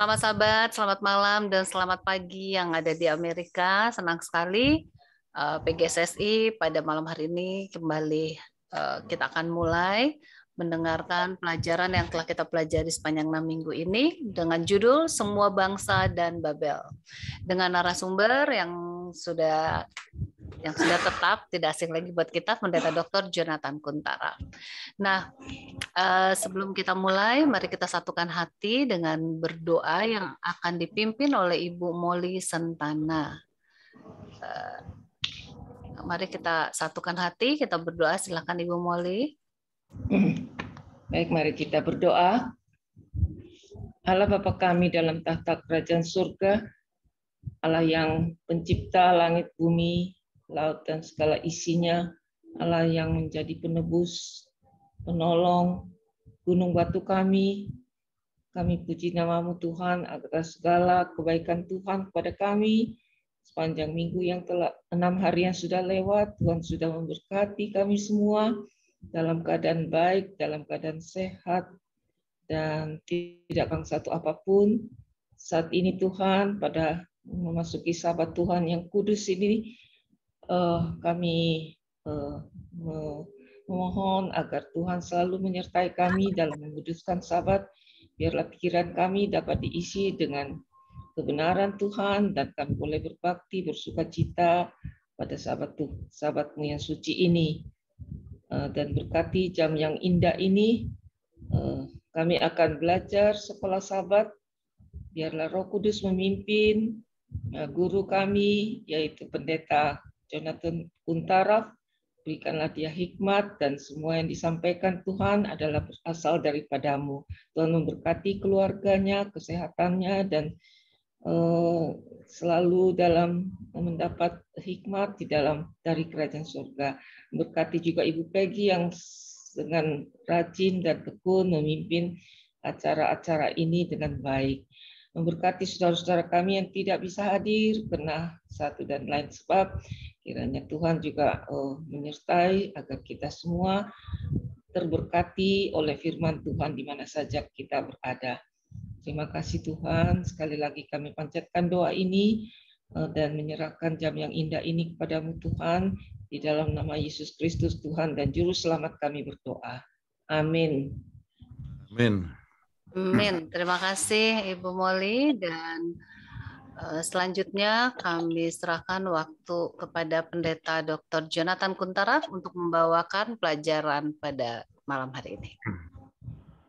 Selamat sahabat, selamat malam dan selamat pagi yang ada di Amerika. Senang sekali eh, PGSSI pada malam hari ini kembali eh, kita akan mulai mendengarkan pelajaran yang telah kita pelajari sepanjang enam minggu ini dengan judul Semua Bangsa dan Babel. Dengan narasumber yang sudah yang sudah tetap tidak asing lagi buat kita Pendeta Dr. Jonathan Kuntara. Nah, eh, sebelum kita mulai, mari kita satukan hati dengan berdoa yang akan dipimpin oleh Ibu Moli Sentana. Eh, mari kita satukan hati, kita berdoa. Silakan Ibu Moli. Baik, mari kita berdoa. Allah Bapa kami dalam tahta kerajaan surga, Allah yang pencipta langit bumi laut dan segala isinya, Allah yang menjadi penebus, penolong, gunung batu kami. Kami puji namamu Tuhan atas segala kebaikan Tuhan kepada kami. Sepanjang minggu yang telah enam hari yang sudah lewat, Tuhan sudah memberkati kami semua dalam keadaan baik, dalam keadaan sehat, dan tidak akan satu apapun. Saat ini Tuhan, pada memasuki sahabat Tuhan yang kudus ini, uh, kami uh, memohon agar Tuhan selalu menyertai kami dalam menguduskan sabat, biarlah pikiran kami dapat diisi dengan kebenaran Tuhan dan kami boleh berbakti, bersuka cita pada sahabat Tuh, sahabatmu yang suci ini. Eh, dan berkati jam yang indah ini, kami akan belajar sekolah sahabat, biarlah roh kudus memimpin guru kami, yaitu pendeta Jonathan Kuntaraf, berikanlah dia hikmat dan semua yang disampaikan Tuhan adalah berasal daripadamu. Tuhan memberkati keluarganya, kesehatannya, dan eh, selalu dalam mendapat hikmat di dalam dari kerajaan surga. Berkati juga Ibu Peggy yang dengan rajin dan tekun memimpin acara-acara ini dengan baik. Memberkati saudara-saudara kami yang tidak bisa hadir karena satu dan lain sebab Kiranya Tuhan juga uh, menyertai agar kita semua terberkati oleh firman Tuhan di mana saja kita berada. Terima kasih Tuhan, sekali lagi kami panjatkan doa ini uh, dan menyerahkan jam yang indah ini kepadamu Tuhan. Di dalam nama Yesus Kristus Tuhan dan Juru Selamat kami berdoa. Amin. Amin. Amin. Terima kasih Ibu Moli dan Eh, selanjutnya kami serahkan waktu kepada Pendeta Dr. Jonathan Kuntara untuk membawakan pelajaran pada malam hari ini. Hmm.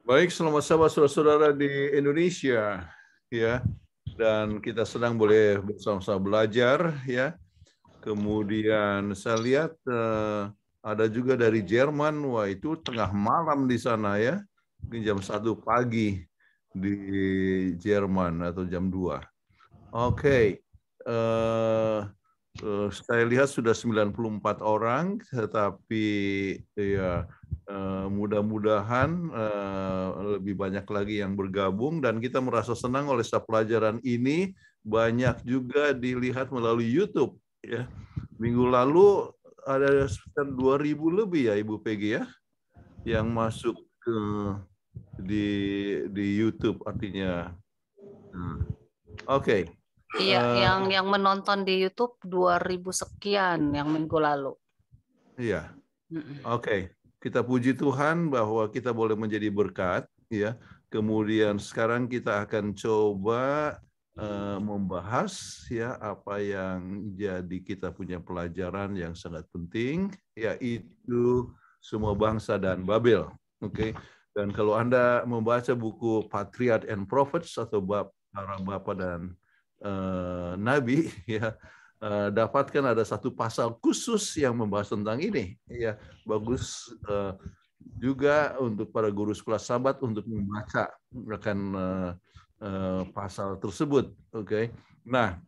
Baik, selamat sahabat saudara-saudara di Indonesia ya. Dan kita sedang boleh bersama-sama belajar ya. Kemudian saya lihat eh, ada juga dari Jerman. Wah, itu tengah malam di sana ya. Mungkin jam 1 pagi di Jerman atau jam 2 Oke. Okay. Uh, eh, uh, eh, saya lihat sudah 94 orang, tetapi ya uh, mudah-mudahan uh, lebih banyak lagi yang bergabung dan kita merasa senang oleh setiap pelajaran ini banyak juga dilihat melalui YouTube. Ya. Minggu lalu ada sekitar 2.000 lebih ya Ibu Peggy ya yang masuk ke di di YouTube artinya. Hmm. Oke. Okay. Iya, uh, yang yang menonton di YouTube 2000 sekian yang minggu lalu. Iya. Oke, okay. kita puji Tuhan bahwa kita boleh menjadi berkat, ya. Kemudian sekarang kita akan coba uh, membahas ya apa yang jadi kita punya pelajaran yang sangat penting yaitu semua bangsa dan Babel. Oke. Okay? Dan kalau Anda membaca buku Patriot and Prophets atau bab para bapak dan eh, Nabi ya eh, dapatkan ada satu pasal khusus yang membahas tentang ini ya bagus eh, juga untuk para guru sekolah sahabat untuk membaca rekan eh, eh, pasal tersebut oke okay? nah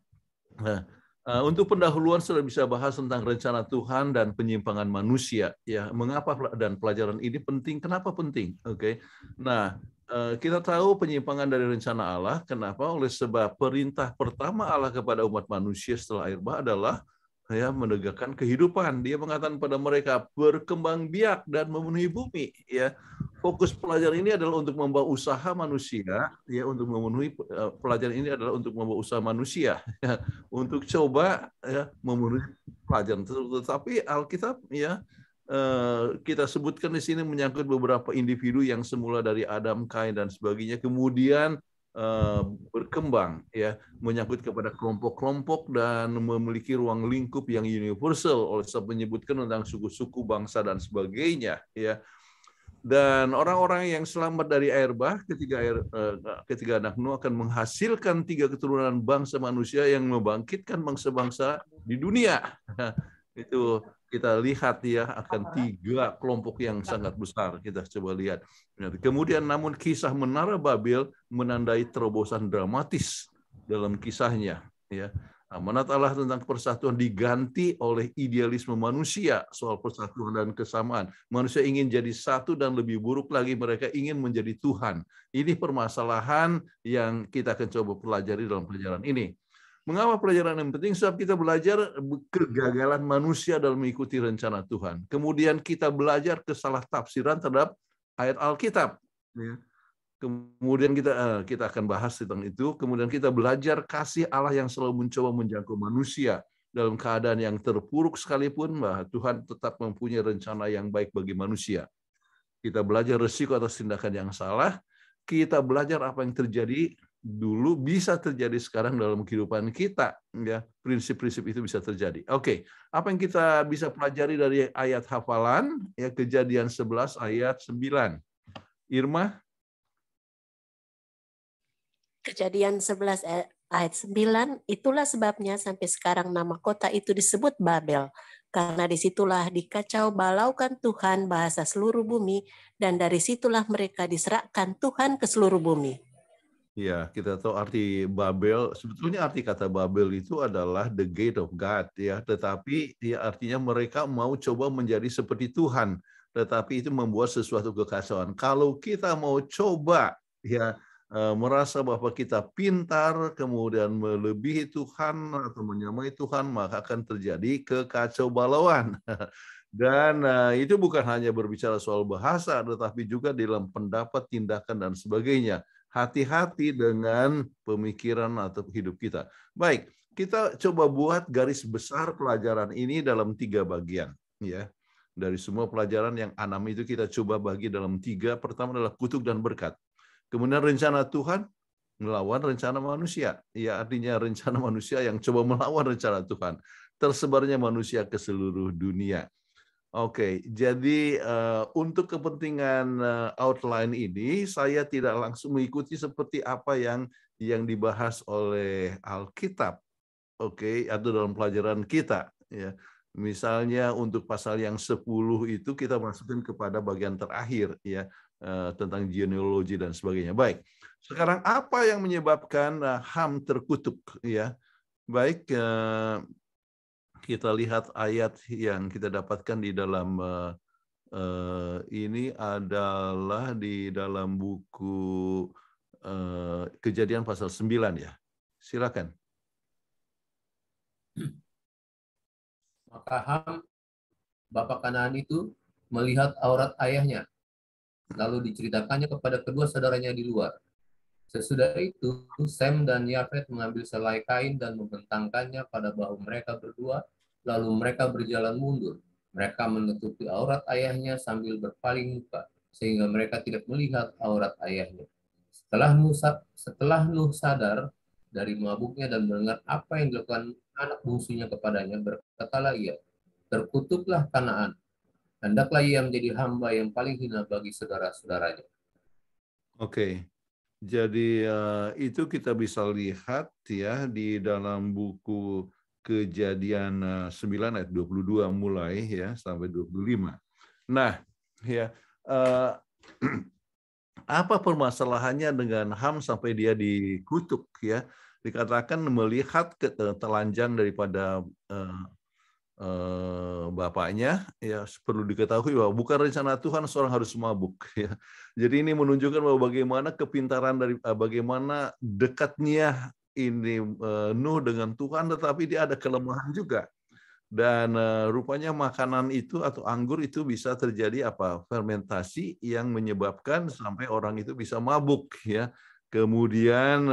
eh, eh, untuk pendahuluan sudah bisa bahas tentang rencana Tuhan dan penyimpangan manusia. Ya, mengapa dan pelajaran ini penting? Kenapa penting? Oke. Okay. Nah, Eh, kita tahu penyimpangan dari rencana Allah. Kenapa? Oleh sebab perintah pertama Allah kepada umat manusia setelah air bah adalah ya menegakkan kehidupan. Dia mengatakan pada mereka berkembang biak dan memenuhi bumi. Ya, fokus pelajaran ini adalah untuk membawa usaha manusia. Ya, untuk memenuhi eh, pelajaran ini adalah untuk membawa usaha manusia. Ya, untuk coba ya memenuhi pelajaran. Tetapi Alkitab ya Eh, kita sebutkan di sini menyangkut beberapa individu yang semula dari Adam, Kain dan sebagainya kemudian eh, berkembang ya menyangkut kepada kelompok-kelompok dan memiliki ruang lingkup yang universal oleh sebab menyebutkan tentang suku-suku bangsa dan sebagainya ya dan orang-orang yang selamat dari air bah ketika air eh, ketika anak Nuh akan menghasilkan tiga keturunan bangsa manusia yang membangkitkan bangsa-bangsa di dunia itu kita lihat ya akan tiga kelompok yang sangat besar kita coba lihat. Kemudian namun kisah Menara Babel menandai terobosan dramatis dalam kisahnya ya. Amanat Allah tentang persatuan diganti oleh idealisme manusia soal persatuan dan kesamaan. Manusia ingin jadi satu dan lebih buruk lagi mereka ingin menjadi Tuhan. Ini permasalahan yang kita akan coba pelajari dalam pelajaran ini. Mengapa pelajaran yang penting? Sebab kita belajar kegagalan manusia dalam mengikuti rencana Tuhan. Kemudian kita belajar kesalah tafsiran terhadap ayat Alkitab. Ya. Kemudian kita eh, kita akan bahas tentang itu. Kemudian kita belajar kasih Allah yang selalu mencoba menjangkau manusia dalam keadaan yang terpuruk sekalipun bahwa Tuhan tetap mempunyai rencana yang baik bagi manusia. Kita belajar resiko atas tindakan yang salah, kita belajar apa yang terjadi dulu bisa terjadi sekarang dalam kehidupan kita ya prinsip-prinsip itu bisa terjadi. Oke, okay. apa yang kita bisa pelajari dari ayat hafalan ya Kejadian 11 ayat 9. Irma Kejadian 11 eh, ayat 9 itulah sebabnya sampai sekarang nama kota itu disebut Babel karena disitulah dikacau balaukan Tuhan bahasa seluruh bumi dan dari situlah mereka diserahkan Tuhan ke seluruh bumi. Ya, kita tahu arti Babel. Sebetulnya arti kata Babel itu adalah the gate of God, ya. Tetapi ya, artinya mereka mau coba menjadi seperti Tuhan, tetapi itu membuat sesuatu kekacauan. Kalau kita mau coba, ya eh, merasa bahwa kita pintar, kemudian melebihi Tuhan atau menyamai Tuhan, maka akan terjadi kekacau balauan. Dan eh, itu bukan hanya berbicara soal bahasa, tetapi juga dalam pendapat, tindakan, dan sebagainya hati-hati dengan pemikiran atau hidup kita. Baik, kita coba buat garis besar pelajaran ini dalam tiga bagian. ya Dari semua pelajaran yang anam itu kita coba bagi dalam tiga. Pertama adalah kutuk dan berkat. Kemudian rencana Tuhan melawan rencana manusia. Ya artinya rencana manusia yang coba melawan rencana Tuhan. Tersebarnya manusia ke seluruh dunia. Oke, jadi uh, untuk kepentingan uh, outline ini saya tidak langsung mengikuti seperti apa yang yang dibahas oleh Alkitab. Oke, atau dalam pelajaran kita ya. Misalnya untuk pasal yang 10 itu kita masukkan kepada bagian terakhir ya uh, tentang genealogi dan sebagainya. Baik. Sekarang apa yang menyebabkan uh, HAM terkutuk ya? Baik, uh, kita lihat ayat yang kita dapatkan di dalam uh, uh, ini adalah di dalam buku uh, Kejadian pasal 9 ya. Silakan. Maka Ham, Bapak Kanaan itu melihat aurat ayahnya, lalu diceritakannya kepada kedua saudaranya di luar. Sesudah itu, Sam dan Yafet mengambil selai kain dan membentangkannya pada bahu mereka berdua, lalu mereka berjalan mundur. Mereka menutupi aurat ayahnya sambil berpaling muka, sehingga mereka tidak melihat aurat ayahnya. Setelah Musa setelah Nuh sadar dari mabuknya dan mendengar apa yang dilakukan anak bungsunya kepadanya, berkatalah ia, terkutuklah kanaan. Hendaklah ia menjadi hamba yang paling hina bagi saudara-saudaranya. Oke, okay. Jadi eh, itu kita bisa lihat ya di dalam buku Kejadian 9 eh, ayat 22 mulai ya sampai 25. Nah, ya eh, apa permasalahannya dengan Ham sampai dia dikutuk ya? Dikatakan melihat telanjang daripada Eh, bapaknya ya perlu diketahui bahwa bukan rencana Tuhan seorang harus mabuk ya. Jadi ini menunjukkan bahwa bagaimana kepintaran dari eh, bagaimana dekatnya ini eh, Nuh dengan Tuhan tetapi dia ada kelemahan juga. Dan rupanya makanan itu atau anggur itu bisa terjadi apa? fermentasi yang menyebabkan sampai orang itu bisa mabuk ya kemudian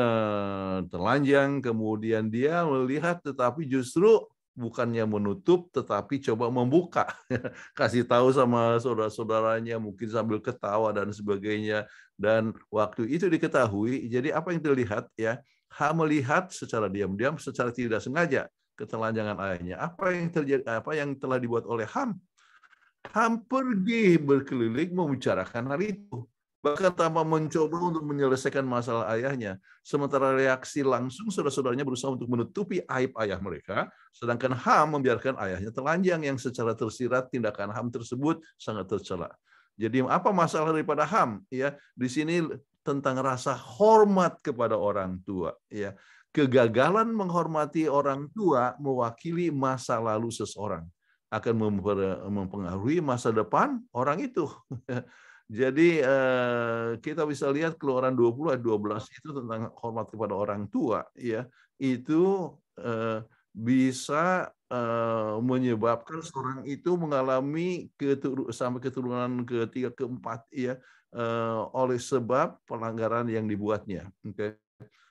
telanjang, kemudian dia melihat tetapi justru bukannya menutup tetapi coba membuka kasih tahu sama saudara-saudaranya mungkin sambil ketawa dan sebagainya dan waktu itu diketahui jadi apa yang terlihat ya ha melihat secara diam-diam secara tidak sengaja ketelanjangan ayahnya apa yang terjadi apa yang telah dibuat oleh Ham Ham pergi berkeliling membicarakan hal itu bahkan tanpa mencoba untuk menyelesaikan masalah ayahnya. Sementara reaksi langsung saudara-saudaranya berusaha untuk menutupi aib ayah mereka, sedangkan Ham membiarkan ayahnya telanjang yang secara tersirat tindakan Ham tersebut sangat tercela. Jadi apa masalah daripada Ham? Ya, di sini tentang rasa hormat kepada orang tua, ya. Kegagalan menghormati orang tua mewakili masa lalu seseorang akan mempengaruhi masa depan orang itu. Jadi eh, kita bisa lihat keluaran 20 ayat 12 itu tentang hormat kepada orang tua ya itu eh, bisa eh, menyebabkan seorang itu mengalami keturu sampai keturunan ketiga keempat ya oleh sebab pelanggaran yang dibuatnya. Oke,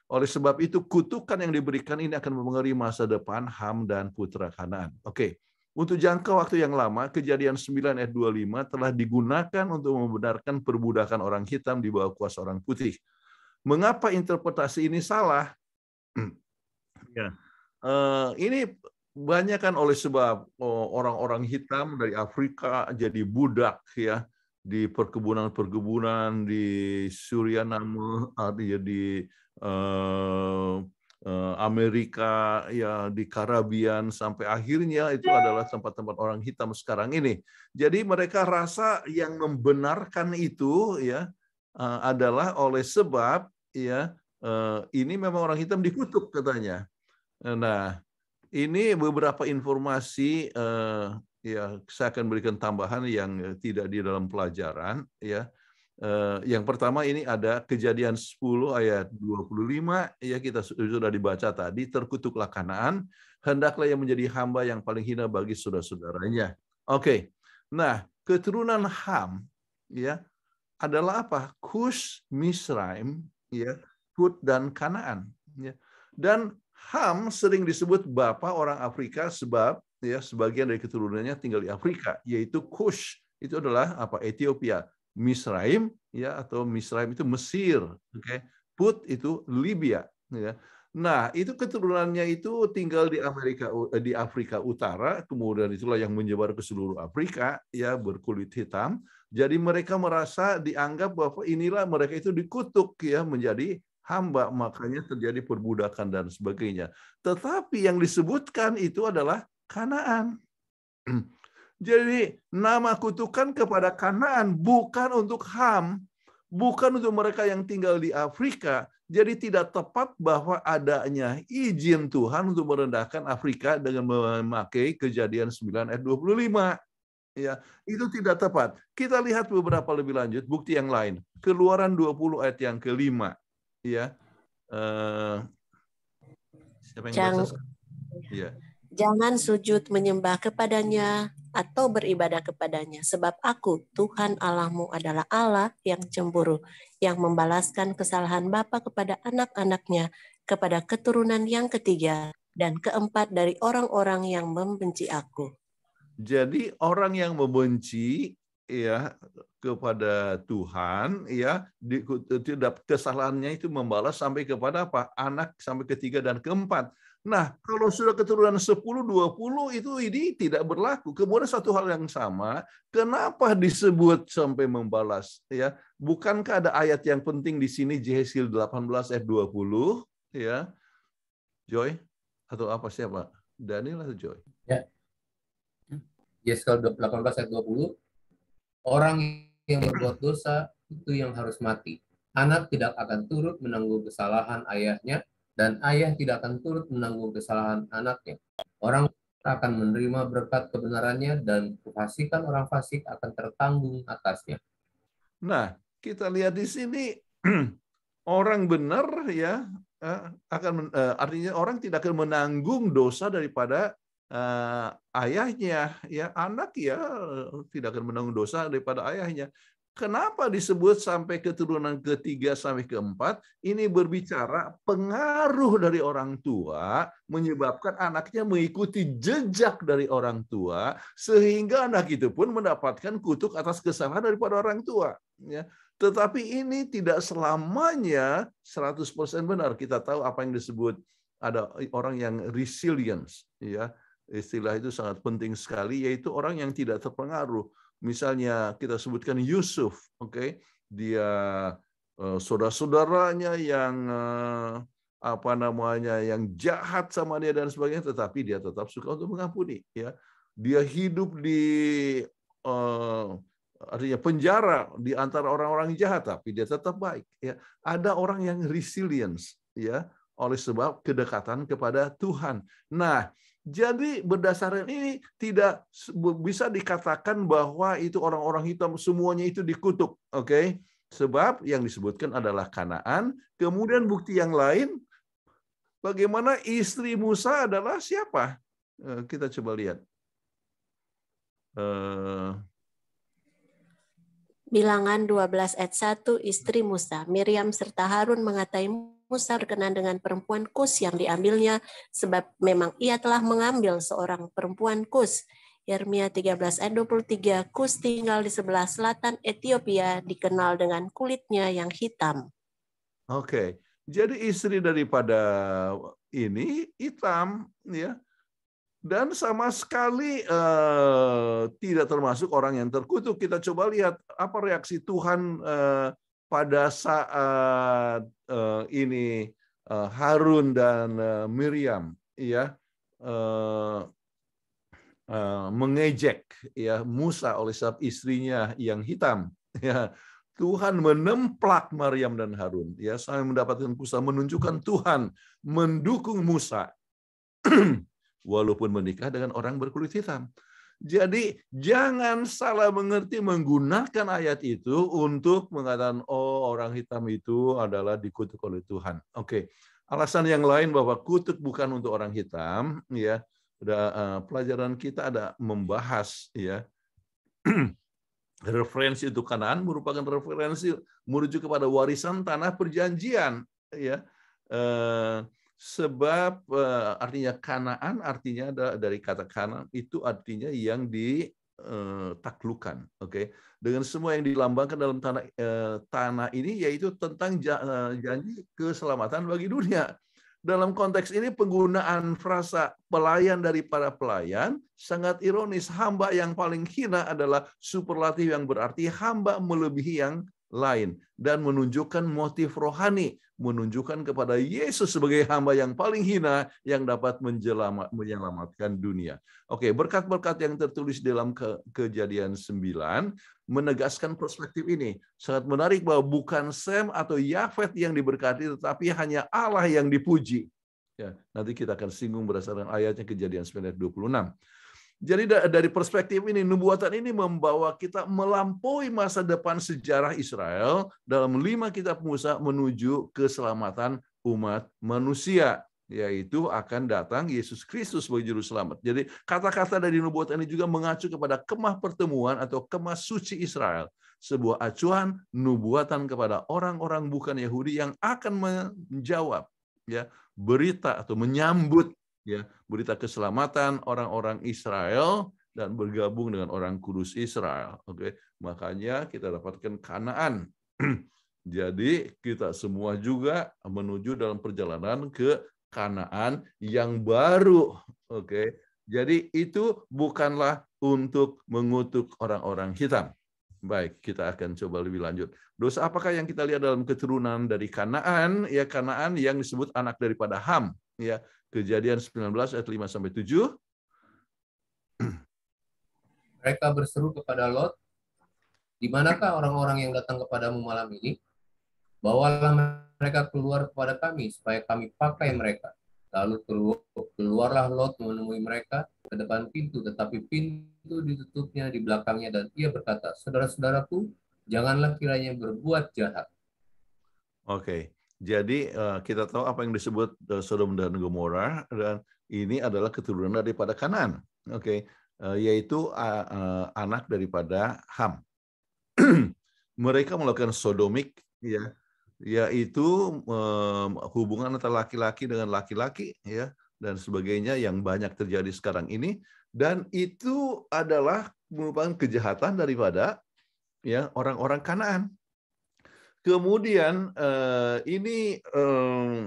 Oleh sebab itu kutukan yang diberikan ini akan mempengaruhi masa depan Ham dan putra Kanaan. Oke. Untuk jangka waktu yang lama, kejadian 9 ayat 25 telah digunakan untuk membenarkan perbudakan orang hitam di bawah kuasa orang putih. Mengapa interpretasi ini salah? Ya. Uh, ini banyak kan oleh sebab oh, orang-orang hitam dari Afrika jadi budak ya di perkebunan-perkebunan di Suriname, ah, di, di eh, Eh, Amerika, ya di Karabian sampai akhirnya itu ya. adalah tempat-tempat orang hitam sekarang ini. Jadi mereka rasa yang membenarkan itu ya eh, adalah oleh sebab ya eh, ini memang orang hitam dikutuk katanya. Nah, ini beberapa informasi ya saya akan berikan tambahan yang tidak di dalam pelajaran ya Eh, yang pertama ini ada kejadian 10 ayat 25 ya kita sudah dibaca tadi terkutuklah Kanaan hendaklah yang menjadi hamba yang paling hina bagi saudara-saudaranya. Oke. Okay. Nah, keturunan Ham ya adalah apa? Kus, Misraim, ya, Hud dan Kanaan, ya. Dan Ham sering disebut bapa orang Afrika sebab ya sebagian dari keturunannya tinggal di Afrika, yaitu Kush. Itu adalah apa? Ethiopia Misraim ya atau Misraim itu Mesir, oke. Okay? Put itu Libya, ya. Nah, itu keturunannya itu tinggal di Amerika eh, di Afrika Utara, kemudian itulah yang menyebar ke seluruh Afrika ya berkulit hitam. Jadi mereka merasa dianggap bahwa inilah mereka itu dikutuk ya menjadi hamba, makanya terjadi perbudakan dan sebagainya. Tetapi yang disebutkan itu adalah Kanaan. Jadi nama kutukan kepada Kanaan bukan untuk Ham, bukan untuk mereka yang tinggal di Afrika. Jadi tidak tepat bahwa adanya izin Tuhan untuk merendahkan Afrika dengan memakai kejadian 9 ayat 25. Ya, itu tidak tepat. Kita lihat beberapa lebih lanjut bukti yang lain. Keluaran 20 ayat yang kelima. Ya. Uh, siapa yang Jangan, ya. Jangan sujud menyembah kepadanya atau beribadah kepadanya, sebab aku, Tuhan Allahmu adalah Allah yang cemburu, yang membalaskan kesalahan Bapa kepada anak-anaknya, kepada keturunan yang ketiga dan keempat dari orang-orang yang membenci aku. Jadi orang yang membenci ya kepada Tuhan ya di, kesalahannya itu membalas sampai kepada apa? anak sampai ketiga dan keempat Nah, kalau sudah keturunan 10, 20 itu ini tidak berlaku. Kemudian satu hal yang sama, kenapa disebut sampai membalas ya? Bukankah ada ayat yang penting di sini Jehesil 18 ayat 20 ya? Joy atau apa siapa? Daniel atau Joy? Ya. Jehesil 18 ayat 20. Orang yang berbuat dosa itu yang harus mati. Anak tidak akan turut menanggung kesalahan ayahnya dan ayah tidak akan turut menanggung kesalahan anaknya. Orang akan menerima berkat kebenarannya dan kefasikan orang fasik akan tertanggung atasnya. Nah, kita lihat di sini orang benar ya eh, akan eh, artinya orang tidak akan menanggung dosa daripada eh, ayahnya ya anak ya tidak akan menanggung dosa daripada ayahnya Kenapa disebut sampai keturunan ketiga sampai keempat? Ini berbicara pengaruh dari orang tua menyebabkan anaknya mengikuti jejak dari orang tua sehingga anak itu pun mendapatkan kutuk atas kesalahan daripada orang tua. Ya. Tetapi ini tidak selamanya 100% benar. Kita tahu apa yang disebut ada orang yang resilience. Ya. Istilah itu sangat penting sekali, yaitu orang yang tidak terpengaruh misalnya kita sebutkan Yusuf, oke, okay? dia eh, saudara-saudaranya yang eh, apa namanya yang jahat sama dia dan sebagainya, tetapi dia tetap suka untuk mengampuni, ya. Dia hidup di uh, artinya penjara di antara orang-orang jahat, tapi dia tetap baik, ya. Ada orang yang resilience, ya, oleh sebab kedekatan kepada Tuhan. Nah, jadi berdasarkan ini tidak bisa dikatakan bahwa itu orang-orang hitam semuanya itu dikutuk, oke? Okay? Sebab yang disebutkan adalah Kanaan, kemudian bukti yang lain bagaimana istri Musa adalah siapa? Eh, kita coba lihat. Eh, Bilangan 12 ayat 1, istri Musa, Miriam serta Harun mengatai Musa berkenan dengan perempuan Kus yang diambilnya, sebab memang ia telah mengambil seorang perempuan Kus. Yeremia 13 ayat 23, Kus tinggal di sebelah selatan Ethiopia, dikenal dengan kulitnya yang hitam. Oke, okay. jadi istri daripada ini hitam, ya dan sama sekali eh, tidak termasuk orang yang terkutuk. Kita coba lihat apa reaksi Tuhan eh, pada saat eh, ini eh, Harun dan eh, Miriam, ya eh, eh, mengejek ya Musa oleh sebab istrinya yang hitam. Ya. Tuhan menemplak Maryam dan Harun ya saya mendapatkan pusat menunjukkan Tuhan mendukung Musa walaupun menikah dengan orang berkulit hitam. Jadi jangan salah mengerti menggunakan ayat itu untuk mengatakan oh orang hitam itu adalah dikutuk oleh Tuhan. Oke. Okay. Alasan yang lain bahwa kutuk bukan untuk orang hitam ya. Ada uh, pelajaran kita ada membahas ya. referensi itu kanan merupakan referensi merujuk kepada warisan tanah perjanjian ya. Uh, sebab uh, artinya Kanaan artinya dari kata Kanaan itu artinya yang ditaklukan, eh, oke. Okay? Dengan semua yang dilambangkan dalam tanah uh, tanah ini yaitu tentang janji keselamatan bagi dunia. Dalam konteks ini penggunaan frasa pelayan dari para pelayan sangat ironis. Hamba yang paling hina adalah superlatif yang berarti hamba melebihi yang lain dan menunjukkan motif rohani, menunjukkan kepada Yesus sebagai hamba yang paling hina yang dapat menyelamatkan dunia. Oke, berkat-berkat yang tertulis dalam ke kejadian 9 menegaskan perspektif ini. Sangat menarik bahwa bukan Sem atau Yafet yang diberkati, tetapi hanya Allah yang dipuji. Ya, nanti kita akan singgung berdasarkan ayatnya kejadian 9 26. Jadi dari perspektif ini, nubuatan ini membawa kita melampaui masa depan sejarah Israel dalam lima kitab Musa menuju keselamatan umat manusia yaitu akan datang Yesus Kristus sebagai juru selamat. Jadi kata-kata dari nubuatan ini juga mengacu kepada kemah pertemuan atau kemah suci Israel, sebuah acuan nubuatan kepada orang-orang bukan Yahudi yang akan menjawab ya berita atau menyambut ya berita keselamatan orang-orang Israel dan bergabung dengan orang kudus Israel. Oke, makanya kita dapatkan Kanaan. Jadi kita semua juga menuju dalam perjalanan ke Kanaan yang baru. Oke. Jadi itu bukanlah untuk mengutuk orang-orang hitam. Baik, kita akan coba lebih lanjut. Dosa apakah yang kita lihat dalam keturunan dari Kanaan? Ya Kanaan yang disebut anak daripada Ham, ya Kejadian 19 ayat 5 sampai 7. Mereka berseru kepada Lot, di manakah orang-orang yang datang kepadamu malam ini? Bawalah mereka keluar kepada kami, supaya kami pakai mereka. Lalu keluarlah Lot menemui mereka ke depan pintu, tetapi pintu ditutupnya di belakangnya, dan ia berkata, Saudara-saudaraku, janganlah kiranya berbuat jahat. Oke, okay. Jadi eh, kita tahu apa yang disebut eh, Sodom dan Gomora dan ini adalah keturunan daripada Kanan, oke, okay? Eh, yaitu anak daripada Ham. Mereka melakukan sodomik, ya, yaitu hubungan antara laki-laki dengan laki-laki, ya, dan sebagainya yang banyak terjadi sekarang ini. Dan itu adalah merupakan kejahatan daripada ya orang-orang Kanaan. Kemudian eh, ini eh,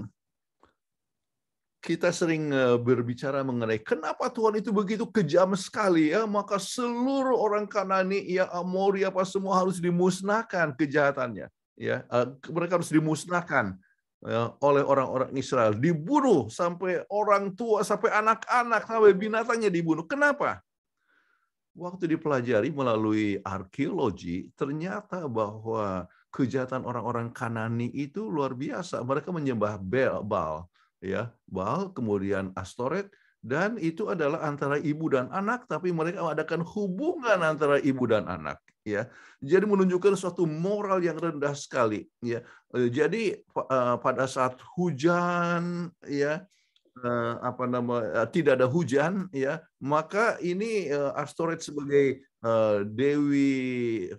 kita sering eh, berbicara mengenai kenapa Tuhan itu begitu kejam sekali ya maka seluruh orang Kanani ya Amori apa semua harus dimusnahkan kejahatannya ya mereka harus dimusnahkan ya, oleh orang-orang Israel dibunuh sampai orang tua sampai anak-anak sampai binatangnya dibunuh kenapa waktu dipelajari melalui arkeologi ternyata bahwa kejahatan orang-orang Kanani itu luar biasa. Mereka menyembah Bel, Baal ya, Baal, kemudian Astoret dan itu adalah antara ibu dan anak tapi mereka mengadakan hubungan antara ibu dan anak ya. Jadi menunjukkan suatu moral yang rendah sekali ya. Eh, jadi eh, pada saat hujan ya eh, apa nama tidak ada hujan ya maka ini Astoret sebagai dewi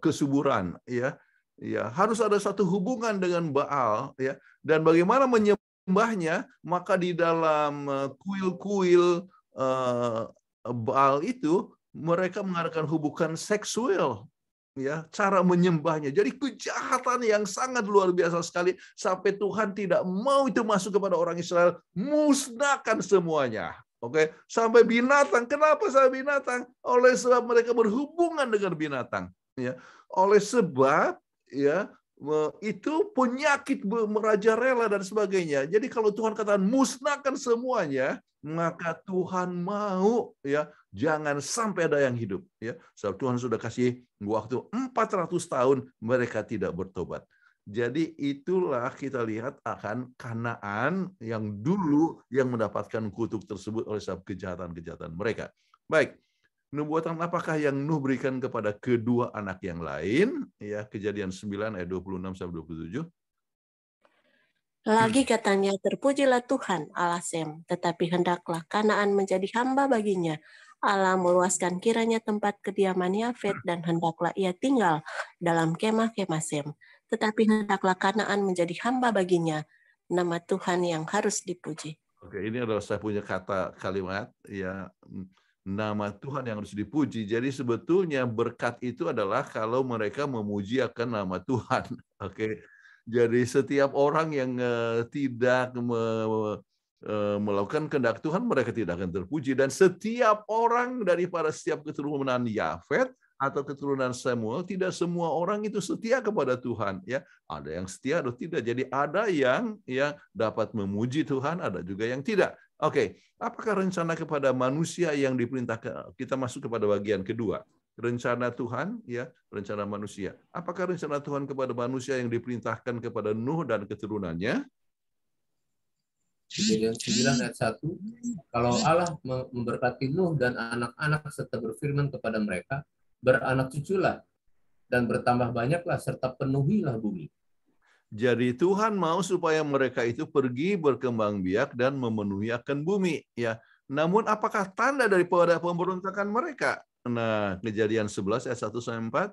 kesuburan ya ya harus ada satu hubungan dengan Baal ya dan bagaimana menyembahnya maka di dalam eh, kuil-kuil uh, Baal itu mereka mengadakan hubungan seksual ya cara menyembahnya. Jadi kejahatan yang sangat luar biasa sekali sampai Tuhan tidak mau itu masuk kepada orang Israel, musnahkan semuanya. Oke, sampai binatang. Kenapa sampai binatang? Oleh sebab mereka berhubungan dengan binatang, ya. Oleh sebab ya itu penyakit merajalela dan sebagainya. Jadi kalau Tuhan katakan musnahkan semuanya, maka Tuhan mau ya jangan sampai ada yang hidup ya. Sebab Tuhan sudah kasih waktu 400 tahun mereka tidak bertobat. Jadi itulah kita lihat akan Kanaan yang dulu yang mendapatkan kutuk tersebut oleh sebab kejahatan-kejahatan mereka. Baik, Nubuatan apakah yang Nuh berikan kepada kedua anak yang lain? Ya, kejadian 9 ayat 26 sampai 27. Lagi katanya, terpujilah Tuhan Allah Sem, tetapi hendaklah Kanaan menjadi hamba baginya. Allah meluaskan kiranya tempat kediaman Yafet dan hendaklah ia tinggal dalam kemah-kemah Sem. Tetapi hendaklah Kanaan menjadi hamba baginya. Nama Tuhan yang harus dipuji. Oke, ini adalah saya punya kata kalimat ya nama Tuhan yang harus dipuji. Jadi sebetulnya berkat itu adalah kalau mereka memuji akan nama Tuhan. Oke. Okay? Jadi setiap orang yang eh, tidak eh, melakukan kehendak Tuhan mereka tidak akan terpuji dan setiap orang daripada setiap keturunan Yafet atau keturunan Samuel tidak semua orang itu setia kepada Tuhan ya ada yang setia atau tidak jadi ada yang ya dapat memuji Tuhan ada juga yang tidak Oke, okay. apakah rencana kepada manusia yang diperintahkan kita masuk kepada bagian kedua? Rencana Tuhan, ya, rencana manusia. Apakah rencana Tuhan kepada manusia yang diperintahkan kepada Nuh dan keturunannya? Kejadian ayat 1, kalau Allah memberkati Nuh dan anak-anak serta berfirman kepada mereka, beranak cuculah dan bertambah banyaklah serta penuhilah bumi. Jadi Tuhan mau supaya mereka itu pergi berkembang biak dan memenuhi akan bumi ya. Namun apakah tanda dari daripada pemberontakan mereka? Nah, kejadian 11 ayat 1 sampai 4.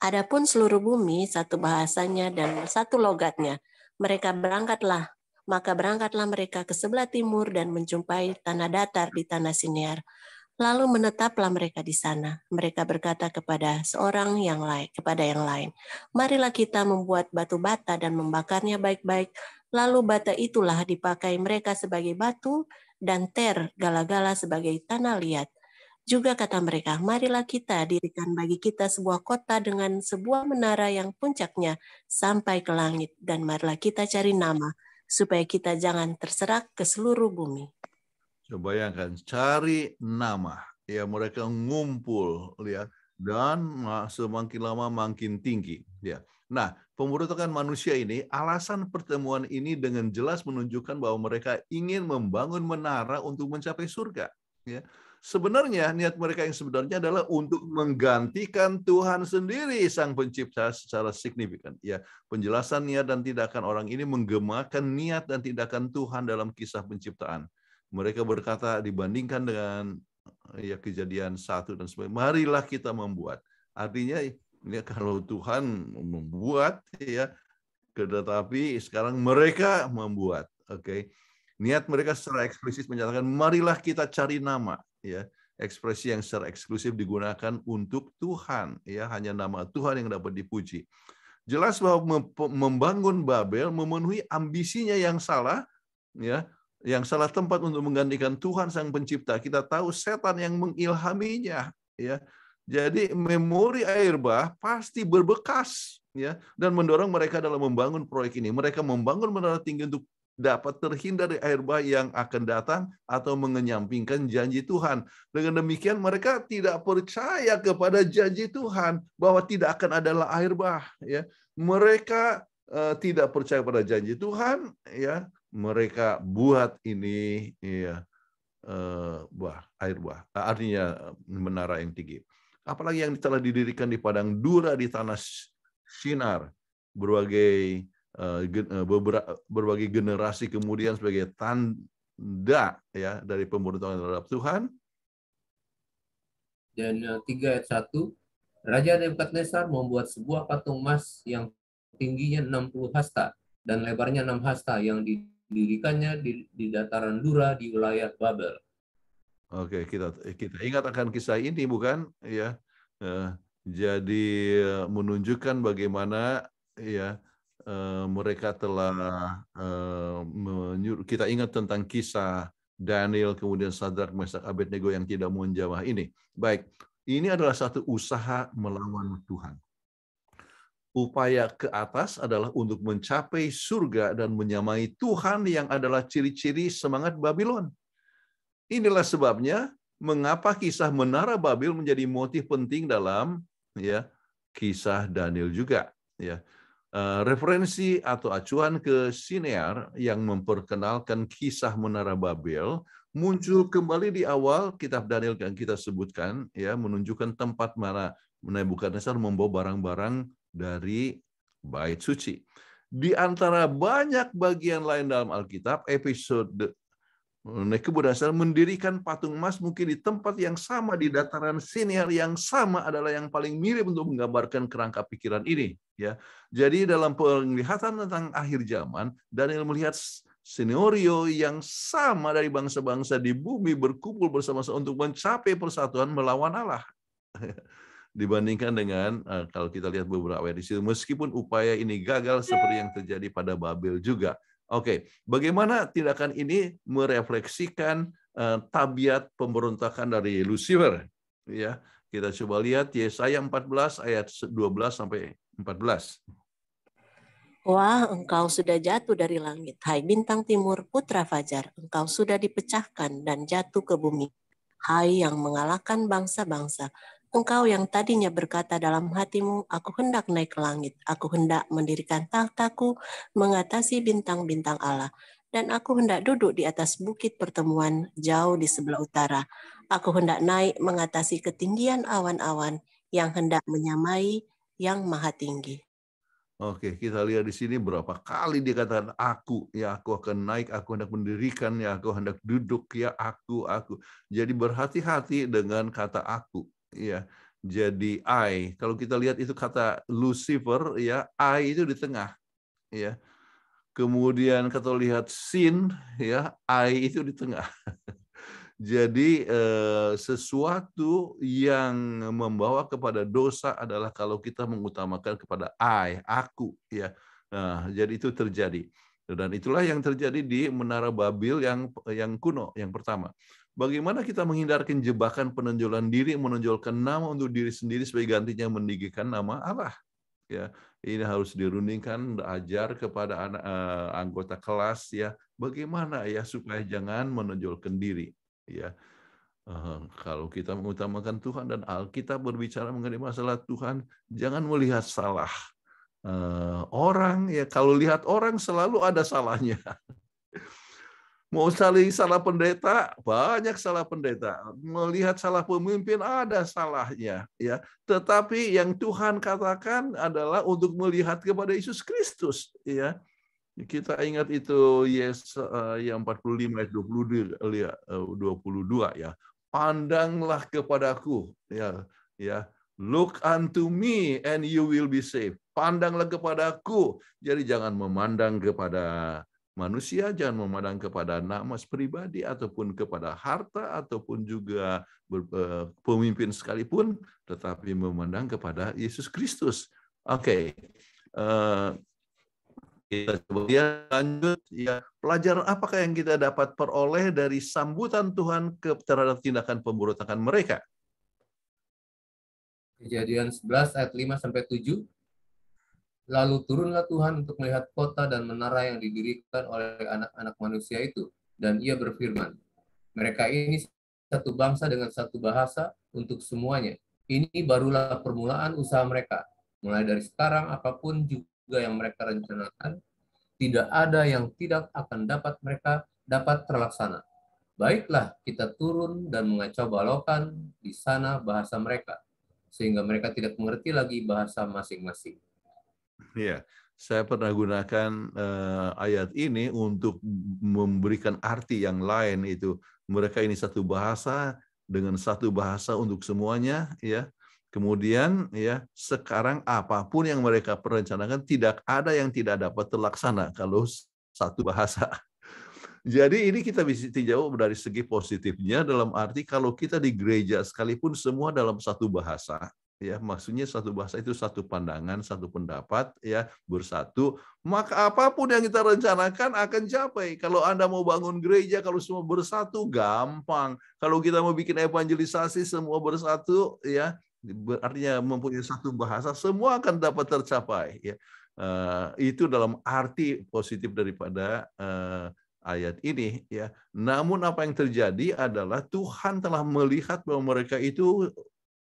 Adapun seluruh bumi satu bahasanya dan satu logatnya. Mereka berangkatlah, maka berangkatlah mereka ke sebelah timur dan menjumpai tanah datar di tanah Siniar. Lalu menetaplah mereka di sana. Mereka berkata kepada seorang yang lain, kepada yang lain, "Marilah kita membuat batu bata dan membakarnya baik-baik." Lalu bata itulah dipakai mereka sebagai batu dan ter gala-gala sebagai tanah liat. Juga kata mereka, marilah kita dirikan bagi kita sebuah kota dengan sebuah menara yang puncaknya sampai ke langit, dan marilah kita cari nama, supaya kita jangan terserak ke seluruh bumi bayangkan, cari nama. Ya, mereka ngumpul, lihat. Dan semakin lama makin tinggi. Ya. Nah, pemberontakan manusia ini, alasan pertemuan ini dengan jelas menunjukkan bahwa mereka ingin membangun menara untuk mencapai surga. Ya. Sebenarnya niat mereka yang sebenarnya adalah untuk menggantikan Tuhan sendiri sang pencipta secara signifikan. Ya, penjelasan niat dan tindakan orang ini menggemakan niat dan tindakan Tuhan dalam kisah penciptaan. Mereka berkata dibandingkan dengan ya kejadian satu dan sebagainya. Marilah kita membuat. Artinya ini ya kalau Tuhan membuat ya tetapi sekarang mereka membuat. Oke. Okay. Niat mereka secara eksplisit menyatakan marilah kita cari nama ya. Ekspresi yang secara eksklusif digunakan untuk Tuhan ya, hanya nama Tuhan yang dapat dipuji. Jelas bahwa membangun Babel memenuhi ambisinya yang salah ya yang salah tempat untuk menggantikan Tuhan sang pencipta. Kita tahu setan yang mengilhaminya, ya. Jadi memori air bah pasti berbekas, ya, dan mendorong mereka dalam membangun proyek ini. Mereka membangun menara tinggi untuk dapat terhindar dari air bah yang akan datang atau mengenyampingkan janji Tuhan. Dengan demikian mereka tidak percaya kepada janji Tuhan bahwa tidak akan ada air bah, ya. Mereka eh, tidak percaya pada janji Tuhan, ya mereka buat ini ya, buah air buah ah, artinya eh, menara yang tinggi apalagi yang telah didirikan di padang dura di tanah sinar berbagai eh, berbagai generasi kemudian sebagai tanda ya dari pemberitahuan terhadap Tuhan dan tiga ayat 1 Raja Nebukadnezar membuat sebuah patung emas yang tingginya 60 hasta dan lebarnya 6 hasta yang di didirikannya di, di dataran Dura di wilayah Babel. Oke, kita kita ingat akan kisah ini bukan ya. Jadi eh, menunjukkan bagaimana ya mereka telah menyuruh kita ingat tentang kisah Daniel kemudian Sadrak Mesak Abednego yang tidak menjawab ini. Baik, ini adalah satu usaha melawan Tuhan upaya ke atas adalah untuk mencapai surga dan menyamai Tuhan yang adalah ciri-ciri semangat Babylon. Inilah sebabnya mengapa kisah Menara Babel menjadi motif penting dalam ya kisah Daniel juga ya. Eh, referensi atau acuan ke Sinear yang memperkenalkan kisah Menara Babel muncul kembali di awal kitab Daniel yang kita sebutkan ya menunjukkan tempat mana Nebukadnezar membawa barang-barang dari bait suci. Di antara banyak bagian lain dalam Alkitab, episode Nebukadnezar eh, mendirikan patung emas mungkin di tempat yang sama di dataran sinar yang sama adalah yang paling mirip untuk menggambarkan kerangka pikiran ini ya. Jadi dalam penglihatan tentang akhir zaman Daniel melihat senario yang sama dari bangsa-bangsa di bumi berkumpul bersama-sama untuk mencapai persatuan melawan Allah. dibandingkan dengan uh, kalau kita lihat beberapa ayat di situ meskipun upaya ini gagal seperti yang terjadi pada Babel juga. Oke, okay. bagaimana tindakan ini merefleksikan uh, tabiat pemberontakan dari Lucifer? Ya, kita coba lihat Yesaya 14 ayat 12 sampai 14. Wah, engkau sudah jatuh dari langit, hai bintang timur putra fajar, engkau sudah dipecahkan dan jatuh ke bumi. Hai yang mengalahkan bangsa-bangsa, Engkau yang tadinya berkata dalam hatimu, aku hendak naik ke langit, aku hendak mendirikan tahtaku mengatasi bintang-bintang Allah, dan aku hendak duduk di atas bukit pertemuan jauh di sebelah utara. Aku hendak naik mengatasi ketinggian awan-awan yang hendak menyamai yang maha tinggi. Oke, kita lihat di sini berapa kali dia katakan aku, ya aku akan naik, aku hendak mendirikan, ya aku hendak duduk, ya aku, aku. Jadi berhati-hati dengan kata aku ya jadi I. Kalau kita lihat itu kata Lucifer ya I itu di tengah ya. Kemudian kalau lihat sin ya I itu di tengah. Jadi eh, sesuatu yang membawa kepada dosa adalah kalau kita mengutamakan kepada I, aku ya. Nah, jadi itu terjadi. Dan itulah yang terjadi di Menara Babil yang yang kuno yang pertama. Bagaimana kita menghindarkan jebakan penonjolan diri, menonjolkan nama untuk diri sendiri sebagai gantinya meninggikan nama Allah? Ya, ini harus dirundingkan, ajar kepada anak, uh, anggota kelas ya, bagaimana ya supaya jangan menonjolkan diri. Ya, uh, kalau kita mengutamakan Tuhan dan Alkitab berbicara mengenai masalah Tuhan, jangan melihat salah uh, orang ya. Kalau lihat orang selalu ada salahnya. Mau saling salah pendeta, banyak salah pendeta. Melihat salah pemimpin ada salahnya, ya. Tetapi yang Tuhan katakan adalah untuk melihat kepada Yesus Kristus, ya. Kita ingat itu Yes eh, yang 45 ayat 22 eh, ya. Pandanglah kepadaku, ya, ya. Look unto me and you will be saved. Pandanglah kepadaku. Jadi jangan memandang kepada Manusia jangan memandang kepada nama pribadi ataupun kepada harta ataupun juga eh, pemimpin sekalipun, tetapi memandang kepada Yesus Kristus. Oke, okay. uh, eh, kita coba ya, lanjut ya pelajaran apakah yang kita dapat peroleh dari sambutan Tuhan ke terhadap tindakan pemberontakan mereka? Kejadian 11 ayat 5 sampai 7. Lalu turunlah Tuhan untuk melihat kota dan menara yang didirikan oleh anak-anak manusia itu. Dan ia berfirman, mereka ini satu bangsa dengan satu bahasa untuk semuanya. Ini barulah permulaan usaha mereka. Mulai dari sekarang, apapun juga yang mereka rencanakan, tidak ada yang tidak akan dapat mereka dapat terlaksana. Baiklah, kita turun dan mengacau balokan di sana bahasa mereka, sehingga mereka tidak mengerti lagi bahasa masing-masing Ya, saya pernah gunakan uh, ayat ini untuk memberikan arti yang lain itu. Mereka ini satu bahasa dengan satu bahasa untuk semuanya, ya. Kemudian ya sekarang apapun yang mereka perencanakan tidak ada yang tidak dapat terlaksana kalau satu bahasa. Jadi ini kita bisa tinjau dari segi positifnya dalam arti kalau kita di gereja sekalipun semua dalam satu bahasa, ya maksudnya satu bahasa itu satu pandangan, satu pendapat ya bersatu, maka apapun yang kita rencanakan akan capai. Kalau Anda mau bangun gereja kalau semua bersatu gampang. Kalau kita mau bikin evangelisasi semua bersatu ya artinya mempunyai satu bahasa semua akan dapat tercapai ya. Uh, itu dalam arti positif daripada uh, ayat ini ya. Namun apa yang terjadi adalah Tuhan telah melihat bahwa mereka itu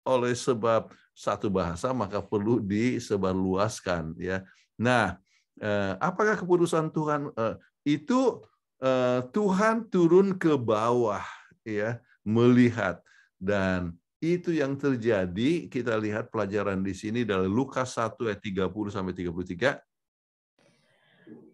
oleh sebab satu bahasa maka perlu disebarluaskan ya. Nah, eh, apakah keputusan Tuhan eh, itu eh, Tuhan turun ke bawah ya melihat dan itu yang terjadi kita lihat pelajaran di sini dari Lukas 1 ayat 30 sampai 33